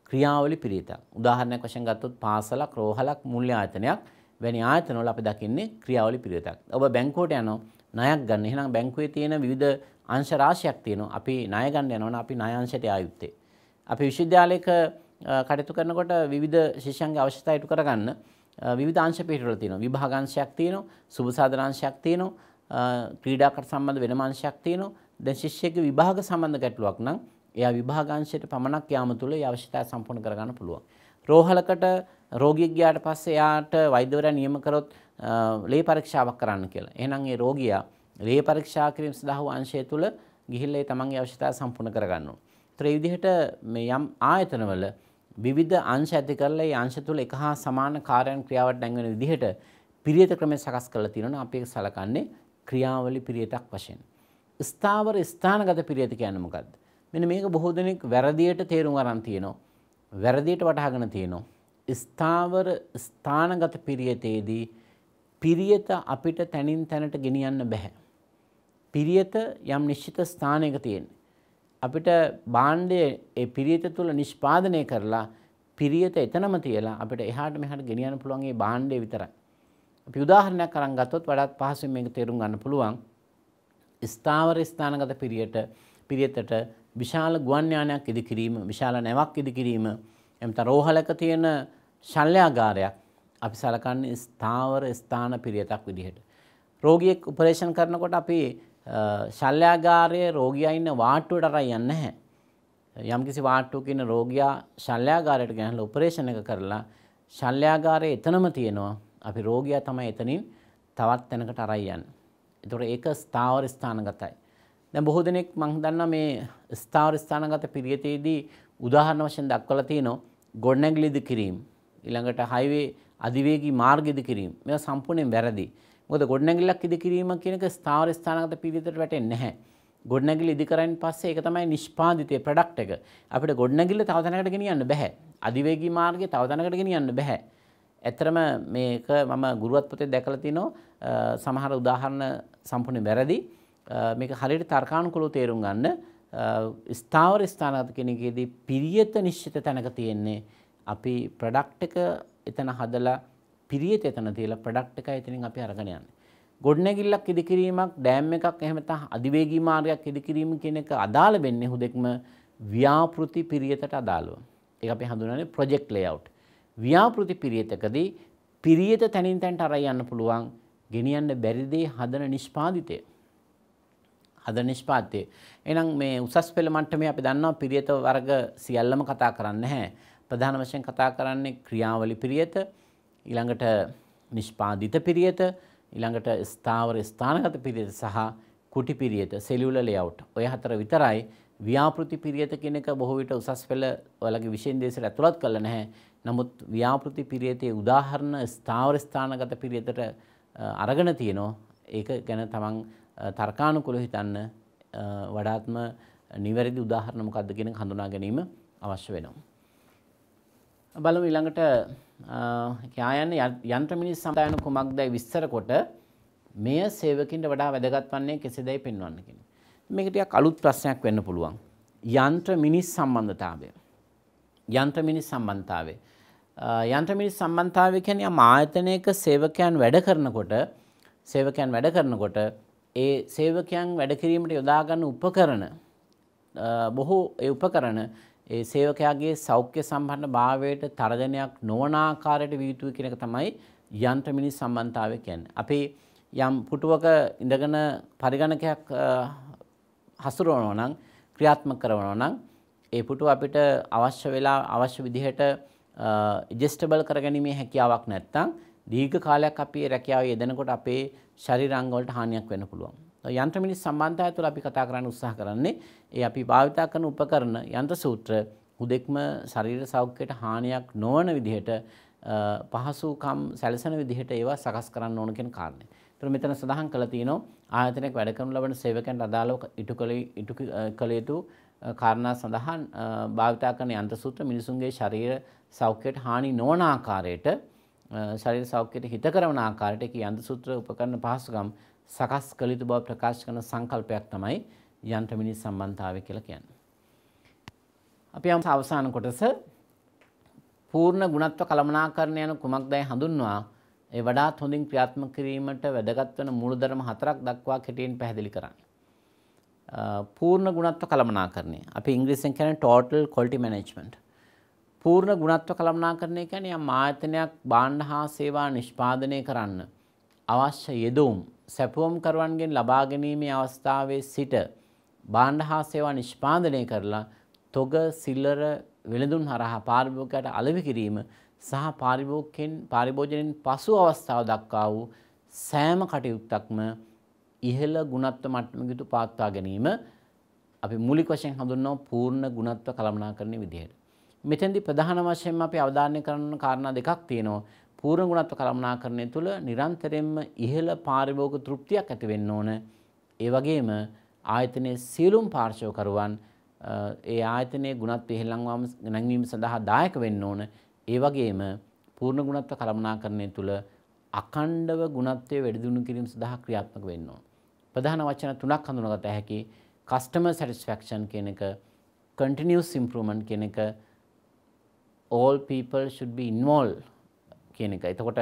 ක්‍රියාවලි පිරිතක්. උදාහරණයක් වශයෙන් ගත්තොත් පාසලක්, රෝහලක්, මුල්‍ය ආයතනයක් වැනි ආයතනවල අපි දකින්නේ ක්‍රියාවලි පිරිතක්. ඔබ බැංකුවට යනවා ණයක් ගන්න. එහෙනම් බැංකුවේ තියෙන විවිධ අංශ රාශියක් තියෙනවා. අපි ණය ගන්න යනවනම් අපි ණය අංශයට ආයුත්තේ. අපි විශ්වවිද්‍යාලයක කටයුතු කරනකොට විවිධ ශිෂ්‍යයන්ගේ අවශ්‍යතා ඉටු කරගන්න විවිධ අංශ පිටරවල තියෙනවා. විභාග අංශයක් තියෙනවා, සුබසාධන අංශයක් තියෙනවා, ක්‍රීඩාකට සම්බන්ධ වෙනම අංශයක් තියෙනවා. දැන් ශිෂ්‍යයෙකුගේ විභාග සම්බන්ධ ගැටලුවක් නම් එයා විභාග අංශයට පමණක් යාම තුළ ඒ අවශ්‍යතාව සම්පූර්ණ කරගන්න පුළුවන්. රෝහලකට රෝගියෙක් ගියාට පස්සේ එයාට වෛද්‍යවරයා නියම කරොත් ලේ පරීක්ෂාවක් කරන්න කියලා. එහෙනම් ඒ රෝගියා ලේ පරීක්ෂා කිරීම සඳහා වූ අංශය තුල ගිහිල්ලා ඒ තමන්ගේ අවශ්‍යතා සම්පූර්ණ කරගන්න ඕන. ඒතර මේ විදිහට මේ යම් ආයතනවල විවිධ අංශ ඇති කරලා ඒ අංශ තුල එක හා සමාන කාර්යයන් ක්‍රියාවට නැංවෙන විදිහට පිරියත ක්‍රමය සකස් කරලා තියෙනවා. අපි ඒක සලකන්නේ ක්‍රියාවලි පිරියතක් වශයෙන්. ස්ථාවර ස්ථානගත පිරියත කියන්නේ මොකද්ද? මෙන්න මේක බොහෝ දෙනෙක් වැරදියට තේරුම් අරන් තියෙනවා. වැරදියට වටහාගෙන තියෙනවා. ස්ථාවර ස්ථානගත පිරියතේදී පිරියත අපිට තැනින් තැනට ගෙනියන්න බැහැ. පිරියත යම් නිශ්චිත ස්ථානයක තියෙන. අපිට බාණ්ඩය ඒ පිරියත තුළ නිෂ්පාදනය කරලා පිරියත එතනම තියලා අපිට එහාට මෙහට ගෙනියන්න පුළුවන්ගේ බාණ්ඩය විතරයි. අපි උදාහරණයක් කරන් ගත්තොත් වඩාත් පහසුවෙන් මේක තේරුම් ගන්න පුළුවන්. ස්ථාවර ස්ථානගත පිරියට පිරියතට විශාල ගුවන් යානයක් ඉදිකිරීම, විශාල නැවක් ඉදිකිරීම, එම්ත රෝහලක තියෙන ශල්‍යාගාරයක් අපි සලකන්නේ ස්ථාවර ස්ථාන පිරියතක් විදිහට. රෝගියෙක් උපරේෂන් කරනකොට අපි ශල්‍යාගාරයේ රෝගියා ඉන්න වාට්ටුවට අරන් යන්නේ නැහැ. යම්කිසි වාට්ටුවක ඉන්න රෝගියා ශල්‍යාගාරයට ගෙනහලා උපරේෂන් එක කරලා ශල්‍යාගාරය එතනම තියෙනවා. අපි රෝගියා තමයි එතනින් තවත් තැනකට අරන් යන්නේ. ඒතකොට ඒක ස්ථාවර ස්ථානගතයි. දැන් බොහෝ දෙනෙක් මම දන්නා මේ ස්ථාවර ස්ථානගත පිරියතේදී උදාහරණ වශයෙන් දක්වලා තියෙනවා ගොඩනැගිලිද කිරීම. ඊළඟට හයිවේ අධිවේගී මාර්ග ඉදි කිරීම මේවා සම්පූර්ණයෙන් වැරදි. මොකද ගොඩනැගිල්ලක් ඉදි කිරීම කියන එක ස්ථාවර ස්ථානගත පිළිවෙතට වැටෙන්නේ නැහැ. ගොඩනැගිලි ඉදි කරයින් පස්සේ ඒක තමයි නිෂ්පාදිතය ප්‍රොඩක්ට් එක. අපිට ගොඩනැගිල්ල තව තැනකට ගෙනියන්න බෑ. අධිවේගී මාර්ගය තව තැනකට ගෙනියන්න බෑ. ඇත්තරම මේක මම ගුරුවත් පොතේ දැකලා තිනෝ සමහර උදාහරණ සම්පූර්ණයෙන් වැරදි. මේක හරියට තර්කානුකූලව තේරුම් ගන්න ස්ථාවර ස්ථානගත කෙනෙකේදී පිරියත නිශ්චිත තැනක තියෙන්නේ අපි ප්‍රොඩක්ට් එක එතන හදලා පිරියත එතන තියලා ප්‍රොඩක්ට් එක එතනින් අපි අරගෙන යන්නේ. ගොඩනැගිල්ලක් ඉදිකිරීමක්, ඩෑම් එකක් එහෙම නැත්නම් අධිවේගී මාර්ගයක් ඉදිකිරීම කියන එක අදාළ වෙන්නේ හුදෙක්ම ව්‍යාපෘති පිරියතට අදාළව. ඒක අපි හඳුනන්නේ ප්‍රොජෙක්ට් ලේඅවුට්. ව්‍යාපෘති පිරියතකදී පිරියත තැනින් තැනට අරයි යන්න පුළුවන් ගෙනියන්න බැරි දේ හදන නිෂ්පාදිතය. අද නිෂ්පාතය. එනම් මේ උසස් පෙළ මට්ටමේ අපි දන්නවා පිරියත වර්ග සියල්ලම කතා කරන්න නැහැ. ප්‍රධාන වශයෙන් කතා කරන්නේ ක්‍රියාවලි පිරියත ඊළඟට නිෂ්පාදිත පිරියත ඊළඟට ස්ථාවර ස්ථානගත පිරියත සහ කුටි පිරියත සෙලියුලර් ලේඅවුට් ඔය හතර විතරයි ව්‍යාපෘති පිරියත කියන එක බොහෝ විට උසස් පෙළ වලගේ විෂයෙන් දේශයට ඇතුළත් කරලා නැහැ. නමුත් ව්‍යාපෘති පිරියතේ උදාහරණ ස්ථාවර ස්ථානගත පිරියතට අරගෙන තියෙනවා. ඒක ගැන තමන් තර්කානුකූලව හිතන්න වඩාත්ම නිවැරදි උදාහරණ මොකක්ද කියන හඳුනා ගැනීම අවශ්‍ය වෙනවා. බලමු ඊළඟට යායන් යන්ත්‍ර මිනිස් සම්දායන කුමක්දයි විස්තර කොට මෙය සේවකින්ට වඩා වැදගත් වන්නේ කෙසේදයි පෙන්වන්න කියන්නේ. මේක ටිකක් අලුත් ප්‍රශ්නයක් වෙන්න පුළුවන්. යන්ත්‍ර මිනිස් සම්බන්ධතාවය. යන්ත්‍ර මිනිස් සම්බන්ධතාවය. යන්ත්‍ර මිනිස් සම්බන්ධතාවය කියන්නේ යම් ආයතනයක සේවකයන් වැඩ කරනකොට සේවකයන් වැඩ කරනකොට ඒ සේවකයන් වැඩ කිරීමට යොදා ගන්න උපකරණ බොහෝ ඒ උපකරණ ඒ සේවකයාගේ සෞඛ්‍ය සම්බන්ධ භාවයට තරජනයක් නොවන ආකාරයට විය යුතුයි කියන එක තමයි යන්ත්‍ර මිනිස් සම්බන්ධතාවය කියන්නේ. අපි යම් පුටුවක ඉඳගෙන පරිගණකයක් හසුරවනවා නම් ක්‍රියාත්මක කරනවා නම් ඒ පුටුව අපිට අවශ්‍ය වෙලා අවශ්‍ය විදිහට ඇඩ්ජස්ටබල් කරගැනීමේ හැකියාවක් නැත්නම් දීර්ඝ කාලයක් අපි රැකියාවේ යෙදෙනකොට අපේ ශරීර අංග වලට හානියක් වෙන්න පුළුවන්. යන්ත්‍ර මිනිස් සම්බන්ධතාවය තුළ අපි කතා කරන්න උත්සාහ කරන්නේ ඒ අපි භාවිතා කරන උපකරණ යන්ත්‍ර සූත්‍ර හුදෙක්ම ශරීර සෞඛ්‍යයට හානියක් නොවන විදිහට පහසුකම් සැලසෙන විදිහට ඒවා සකස් කරන්න ඕන කියන කාරණේ. ඒතර මෙතන සඳහන් කරලා තියෙනවා ආයතනයක වැඩ කරනු ලබන සේවකයන්ට අදාළව ඉටු කළ ඉටු කළ යුතු කාරණා සඳහන් භාවිතා කරන යන්ත්‍ර සූත්‍ර මිනිසුන්ගේ ශරීර සෞඛ්‍යයට හානි නොවන ආකාරයට ශරීර සෞඛ්‍යයට හිතකරවන ආකාරයට යන්ත්‍ර සූත්‍ර උපකරණ පහසුකම් සකස් කළ යුතු බව ප්‍රකාශ කරන සංකල්පයක් තමයි යන්ත්‍ර මිනිස් සම්බන්ධතාවය කියලා කියන්නේ. අපි යම් අවසාන කොටස පූර්ණ ගුණත්ව කළමනාකරණය යන කුමක්දයි හඳුන්වා ඒ වඩාත් හොඳින් ක්‍රියාත්මක කිරීමට වැදගත් වන මූලධර්ම හතරක් දක්වා කෙටියෙන් පැහැදිලි කරන්න. පූර්ණ ගුණත්ව කළමනාකරණය. අපි ඉංග්‍රීසියෙන් කියන්නේ total quality management. පූර්ණ ගුණත්ව කළමනාකරණය කියන්නේ යම් ආයතනයක් භාණ්ඩ හා සේවා නිෂ්පාදනය කරන්න අවශ්‍ය යෙදවුම් සැපුවම් කරුවන්ගෙන් ලබා ගැනීමේ අවස්ථාවේ සිට භාණ්ඩ හා සේවා නිෂ්පාදනය කරලා තොග සිල්ලර වෙළඳුන් හරහා පාරිභෝගිකයට අලෙවි කිරීම සහ පාරිභෝගිකෙන් පාරිභෝජනයෙන් පසු අවස්ථාව දක්වා වූ සෑම කටයුත්තක්ම ඉහළ ගුණත්ව මට්ටමකට පාත්වා ගැනීම අපි මූලික වශයෙන් හඳුන්වන පූර්ණ ගුණත්ව කළමනාකරණයේ විදිහට. මෙතෙන්දී ප්‍රධාන වශයෙන් අපි අවධානය කරන කාරණා දෙකක් තියෙනවා. පූර්ණ ගුණත්ව කළමනාකරණය තුළ නිරන්තරයෙන්ම ඉහළ පාරිභෝගික තෘප්තියක් ඇති වෙන්න ඕන. ඒ වගේම ආයතනයේ සියලුම් පාර්ශවකරුවන් ඒ ආයතනයේ ගුණත් පෙහෙළංවාම නැංවීම සඳහා දායක වෙන්න ඕන. ඒ වගේම පූර්ණ ගුණත්ව කළමනාකරණය තුළ අඛණ්ඩව ගුණත්වය වැඩිදියුණු කිරීම සඳහා ක්‍රියාත්මක වෙන්න ඕන. ප්‍රධාන වචන තුනක් හඳුනාගත හැකි customer satisfaction කියන එක continuous improvement කියන එක all people should be involved කියන එක. එතකොට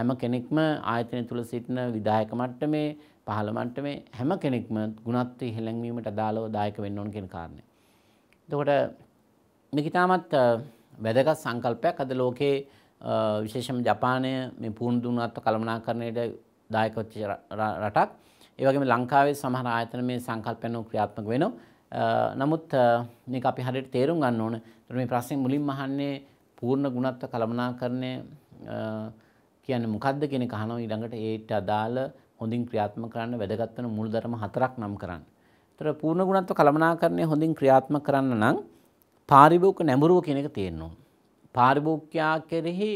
හැම කෙනෙක්ම ආයතනය තුළ සිටින විධායක මට්ටමේ පහළ මට්ටමේ හැම කෙනෙක්ම ගුණත්වය ඉහළැන්වීමට අදාළව දායක වෙන්න ඕන කියන කාරණය. එතකොට මේක ඉතාමත් වැදගත් සංකල්පයක් අද ලෝකේ විශේෂම ජපානය මේ පුහුණු දුණත්ව කළමනාකරණයට දායක වෙච්ච රටක්. ඒ වගේම ලංකාවේ සමහර ආයතන මේ සංකල්පයන් ක්‍රියාත්මක වෙනවා. නමුත් මේක අපි හරියට තේරුම් ගන්න ඕන. ඒතර මේ ප්‍රශ්නේ මුලින්ම අහන්නේ පූර්ණ ගුණත්ව කළමනාකරණය කියන්නේ මොකද්ද කියන කහනවා ඊළඟට ඒට අදාළ හොඳින් ක්‍රියාත්මක කරන්න වැදගත් වෙන මූලධර්ම හතරක් නම් කරන්න. ඒතර පූර්ණ ගුණත්ව කළමනාකරණය හොඳින් ක්‍රියාත්මක කරන්න නම් පාරිභෝගික නැඹුරුව කියන එක තියෙන්න ඕන. පාරිභෝගිකයා කෙරෙහි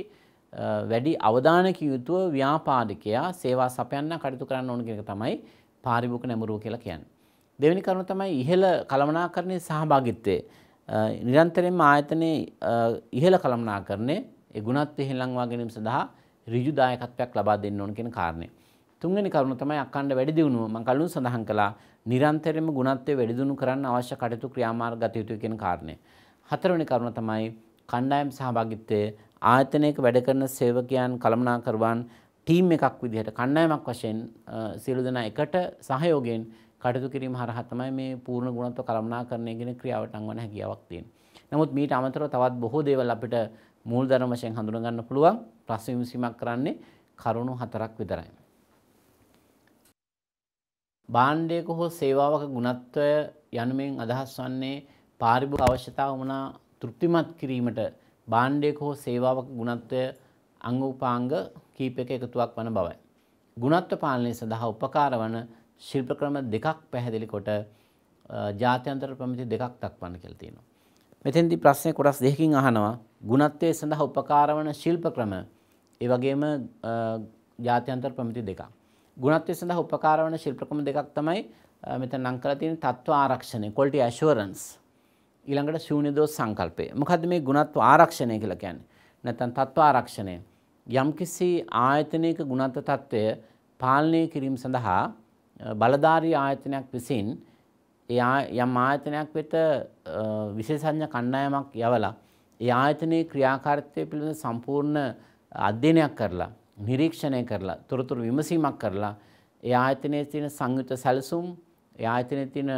වැඩි අවධානයක යුතුව ව්‍යාපාරිකයා සේවා සපයන්න කටයුතු කරන්න ඕන කියන එක තමයි පාරිභෝගික නැඹුරුව කියලා කියන්නේ. දෙවෙනි කරුණ තමයි ඉහළ කළමනාකරණයේ සහභාගීත්වය. නිරන්තරයෙන්ම ආයතනයේ ඉහළ කළමනාකරණයේ ඒ ගුණත්වය හිලංවා ගැනීම සඳහා ඍජු දායකත්වයක් ලබා දෙන්න ඕන කියන කාරණේ. තුන්වෙනි කරුණ තමයි අඛණ්ඩ වැඩි දියුණුව. මම කලින් සඳහන් කළා නිරන්තරයෙන්ම ගුණත්වය වැඩි දියුණු කරන්න අවශ්‍ය කටයුතු ක්‍රියාමාර්ග ගත යුතුයි කියන කාරණය. හතරවෙනි කරුණ තමයි කණ්ඩායම් සහභාගීත්වය ආයතනයක වැඩ කරන සේවකයන් කළමනාකරුවන් ටීම් එකක් විදිහට කණ්ඩායමක් වශයෙන් සියලු දෙනා එකට සහයෝගයෙන් කටයුතු කිරීම හරහා තමයි මේ පූර්ණ ගුණත්ව කළමනාකරණය කියන ක්‍රියාවට අංවන හැකියාවක් තියෙන්නේ. නමුත් මීට අමතරව තවත් බොහෝ දේවල් අපිට මූල්ධර්ම වශයෙන් හඳුනගන්න පුළුවන් ප්‍රශ්න විසීමක් කරන්නේ කරුණු හතරක් විතරයි. භාණ්ඩයක හෝ සේවාවක ගුණත්වය යනුමෙන් අදහස් වන්නේ පාරිභෝගික අවශ්‍යතාව වුණා තෘප්තිමත් කිරීමට භාණ්ඩයක හෝ සේවාවක ගුණත්වය අංගෝපාංග කීපයක එකතුවක් වන බවයි. ගුණත්ව පාලනය සඳහා උපකාර වන ශිල්ප ක්‍රම දෙකක් පැහැදිලි කොට ජාත්‍යන්තර ප්‍රමිති දෙකක් දක්වන්න කියලා තියෙනවා. මෙතෙන්දී ප්‍රශ්නේ කොටස් දෙකකින් අහනවා ගුණත්වයේ සඳහා උපකාර වන ශිල්ප ක්‍රම ඒ වගේම ජාත්‍යන්තර ප්‍රමිති දෙකක්. ගුණත්වය සඳහා උපකාර වන ශිල්පක්‍රම දෙකක් තමයි මෙතන නම් කරලා තියෙන තත්ත්ව ආරක්ෂණය quality assurance ඊළඟට ශූන්‍ය දෝෂ සංකල්පය. මොකද්ද මේ ගුණත්ව ආරක්ෂණය කියලා කියන්නේ? නැත්නම් තත්ත්ව ආරක්ෂණය. යම්කිසි ආයතනයක ගුණත්ව තත්ත්වය පාලනය කිරීම සඳහා බලධාරී ආයතනයක් විසින් යම් ආයතනයක් වෙත විශේෂඥ කණ්ඩායමක් යවලා ඒ ආයතනයේ ක්‍රියාකාරීත්වය පිළිබඳ සම්පූර්ණ අධ්‍යයනයක් කරලා නිරීක්ෂණය කරලා තොරතුරු විමසීමක් කරලා ඒ ආයතනයේ තියෙන සංයුත සැලසුම් ඒ ආයතනයේ තියෙන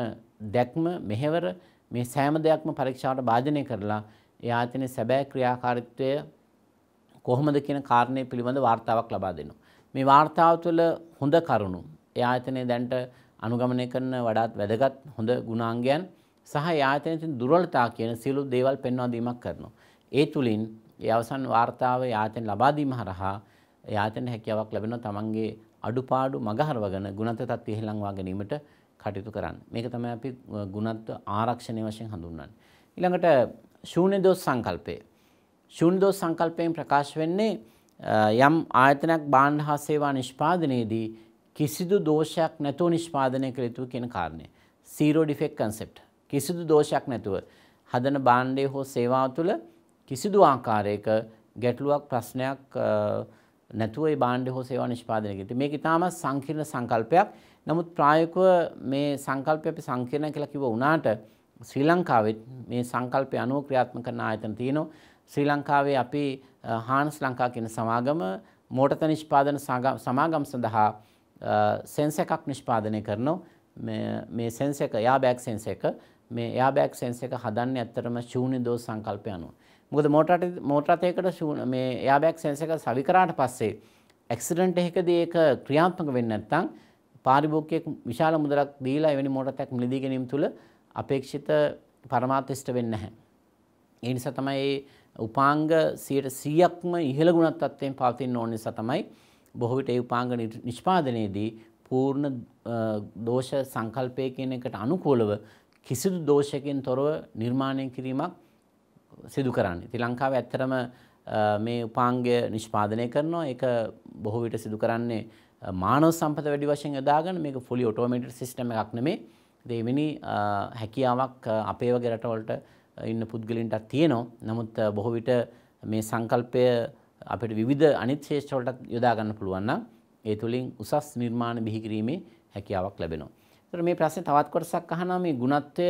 දැක්ම මෙහෙවර මේ සෑම දෙයක්ම පරීක්ෂාවට භාජනය කරලා ඒ ආයතනයේ සැබෑ ක්‍රියාකාරීත්වය කොහොමද කියන කාරණය පිළිබඳ වාර්තාවක් ලබා දෙනවා. මේ වාර්තාව තුළ හොඳ කරුණු ඒ ආයතනයේ දැන්ට අනුගමනය කරන වඩාත් වැදගත් හොඳ ගුණාංගයන් සහ ඒ ආයතනයේ තියෙන දුර්වලතා කියන සියලු දේවල් පෙන්වා දීමක් කරනවා. ඒ තුලින් ඒ අවසන් වාර්තාව ආයතන ලබා දීම හරහා යාචන හැකියාවක් ලැබෙනවා තමන්ගේ අඩුපාඩු මගහරවගෙන ගුණත්ව තත්ත්වය ඉහළංවා ගැනීමට කටයුතු කරන්න. මේක තමයි අපි ගුණත්ව ආරක්ෂණය වශයෙන් හඳුන්වන්නේ. ඊළඟට ශූන්‍ය දෝෂ සංකල්පය. ශූන්‍ය දෝෂ සංකල්පයෙන් ප්‍රකාශ වෙන්නේ යම් ආයතනයක් භාණ්ඩ හා සේවා නිෂ්පාදනයේදී කිසිදු දෝෂයක් නැතුව නිෂ්පාදනය කළ යුතු කියන කාරණය. zero defect concept. කිසිදු දෝෂයක් නැතුව හදන භාණ්ඩය හෝ සේවාව තුළ කිසිදු ආකාරයක ගැටලුවක් ප්‍රශ්නයක් නැතුව ඒ භාණ්ඩ හෝ සේවා නිෂ්පාදනය කරන්නේ. මේක ඊටාම සංකීර්ණ සංකල්පයක්. නමුත් ප්‍රායෝගිකව මේ සංකල්පය අපි සංකීර්ණ කියලා කිව්ව උනාට ශ්‍රී ලංකාවෙත් මේ සංකල්පය අනුව ක්‍රියාත්මක කරන ආයතන තියෙනවා. ශ්‍රී ලංකාවේ අපි හාන්ස් ලංකා කියන සමාගම මෝටත නිෂ්පාදන සමාගම් සඳහා සෙන්ස එකක් නිෂ්පාදනය කරනවා මේ සෙන්ස එක යාබෑක් සෙන්ස එක මේ යාබෑක් සෙන්ස එක හදන්නේ ඇත්තටම ශූන්‍ය දෝෂ සංකල්පය අනුව. මොකද මෝටරට මෝටරතයකට මේ එයාබැක් සෙන්ස එක සවි කරාට පස්සේ ඇක්සිඩන්ට් එකකදී ඒක ක්‍රියාත්මක වෙන්නේ නැත්නම් පාරිභෝගිකයෙක් විශාල මුදලක් දීලා එවැනි මෝටරයක් මිලදී ගැනීම තුළ අපේක්ෂිත පරමාර්ථිෂ්ට වෙන්නේ නැහැ. ඒ නිසා තමයි උපාංග 100%ක්ම ඉහළ ගුණත්වයෙන් පවතින ඕන නිසා තමයි බොහෝ විට ඒ උපාංග නිෂ්පාදනයේදී පූර්ණ දෝෂ සංකල්පය කියන එකට අනුකූලව කිසිදු දෝෂයකින් තොරව නිර්මාණය කිරීමක් සිදු කරන්නේ. ති ලංකාව ඇත්තරම මේ උපාංගය නිෂ්පාදනය කරනවා එක බොහෝ විට සිදු කරන්නේ මානව සම්පත වැඩි වශයෙන් යොදාගෙන මේක ෆුලි ඔටෝමේටඩ් සිස්ටම් එකක් නෙමේ. දෙවෙනි හැකියාවක් අපේ වගේ රටවලට ඉන්න පුද්ගලින්ටත් තියෙනවා. නමුත් බොහෝ විට මේ සංකල්පය අපිට විවිධ අනිත් ශේෂ්ඨ වලටත් යොදා ගන්න පුළුවන් නම් ඒ තුලින් උසස් නිර්මාණ බිහි කිරීමේ හැකියාවක් ලැබෙනවා. ඒතර මේ ප්‍රශ්නේ තවත් කොටසක් අහනවා මේ ගුණත්වය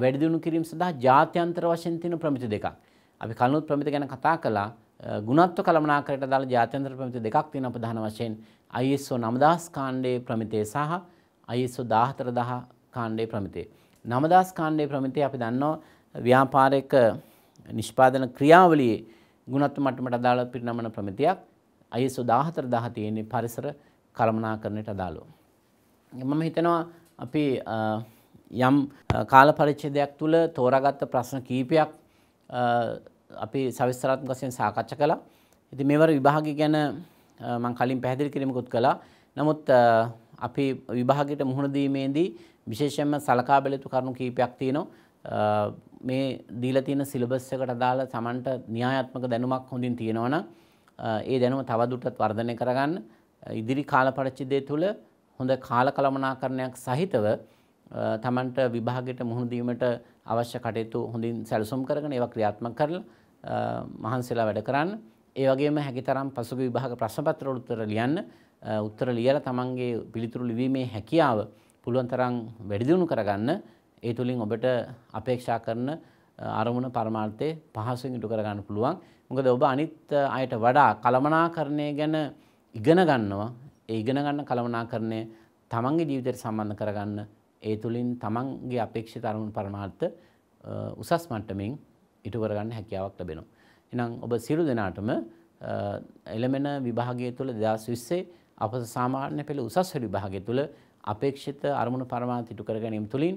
වැඩිදියුණු කිරීම සඳහා ජාත්‍යන්තර වශයෙන් තියෙන ප්‍රමිති දෙකක්. අපි කලනුත් ප්‍රමිති ගැන කතා කළා. ගුණත්ව කළමනාකරණයට අදාළ ජාත්‍යන්තර ප්‍රමිති දෙකක් තියෙනවා ප්‍රධාන වශයෙන් ISO 9000 කාණ්ඩයේ ප්‍රමිතය සහ ISO 14000 කාණ්ඩයේ ප්‍රමිතය. 9000 කාණ්ඩයේ ප්‍රමිතය අපි දන්නවා ව්‍යාපාරික නිෂ්පාදන ක්‍රියාවලියේ ගුණත්ව මට්ටමට අදාළ පිරිනමන ප්‍රමිතියක්. ISO 14000 තියෙන්නේ පරිසර කළමනාකරණයට අදාළව. මම හිතනවා අපි යම් කාල පරිච්ඡේදයක් තුළ තෝරාගත්ත ප්‍රශ්න කීපයක් අපි සවිස්තරාත්මක වශයෙන් සාකච්ඡා කළා. ඉතින් මේවර විභාග ගැන මම කලින් පැහැදිලි කිරීමකුත් කළා. නමුත් අපි විභාගයට මුහුණ දීමේදී විශේෂයෙන්ම සලකා බැලිය යුතු කරුණු කීපයක් තියෙනවා. මේ දීලා තියෙන සිලබස් එකට අදාළ Tamanට න්‍යායාත්මක දැනුමක් හොඳින් තියෙනවනම් ඒ දැනුම තවදුරටත් වර්ධනය කරගන්න ඉදිරි කාල පරිච්ඡේදය තුළ හොඳ කාල කළමනාකරණයක් සහිතව තමන්ට විභාගයට මුහුණ දීමට අවශ්‍ය කටයුතු හොඳින් සැලසුම් කරගෙන ඒවා ක්‍රියාත්මක කරලා මහන්සිලා වැඩ කරන්න. ඒ වගේම හැකිතරම් පසුගිය විභාග ප්‍රශ්න පත්‍ර උත්තර ලියන්න. උත්තර ලියලා තමන්ගේ පිළිතුරු ලිවීමේ හැකියාව පුළුවන් තරම් වැඩි දියුණු කරගන්න. ඒ තුලින් ඔබට අපේක්ෂා කරන අරමුණ පරමාර්ථයේ පහසුවෙන් ඉටු කරගන්න පුළුවන්. මොකද ඔබ අනිත් අයට වඩා කළමනාකරණය ගැන ඉගෙන ගන්නවා. ඒ ඉගෙන ගන්න කළමනාකරණය තමන්ගේ ජීවිතයට සම්බන්ධ කරගන්න ඒ තුළින් තමන්ගේ අපේක්ෂිත අරමුණු පරමාර්ථ උසස් මට්ටමින් ඉටු කරගන්න හැකියාවක් ලැබෙනවා. එහෙනම් ඔබ සියලු දෙනාටම එළමෙන විභාගය තුළ 2020 අප සාමාන්‍ය පෙළ උසස් පෙළ විභාගය තුළ අපේක්ෂිත අරමුණු පරමාර්ථ ඉටු කර ගැනීම තුළින්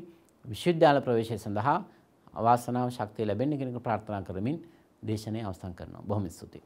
විශ්වවිද්‍යාල ප්‍රවේශය සඳහා වාසනාව ශක්තිය ලැබෙන්න කියන ප්‍රාර්ථනා කරමින් දේශනය අවසන් කරනවා. බොහොම ස්තුතියි.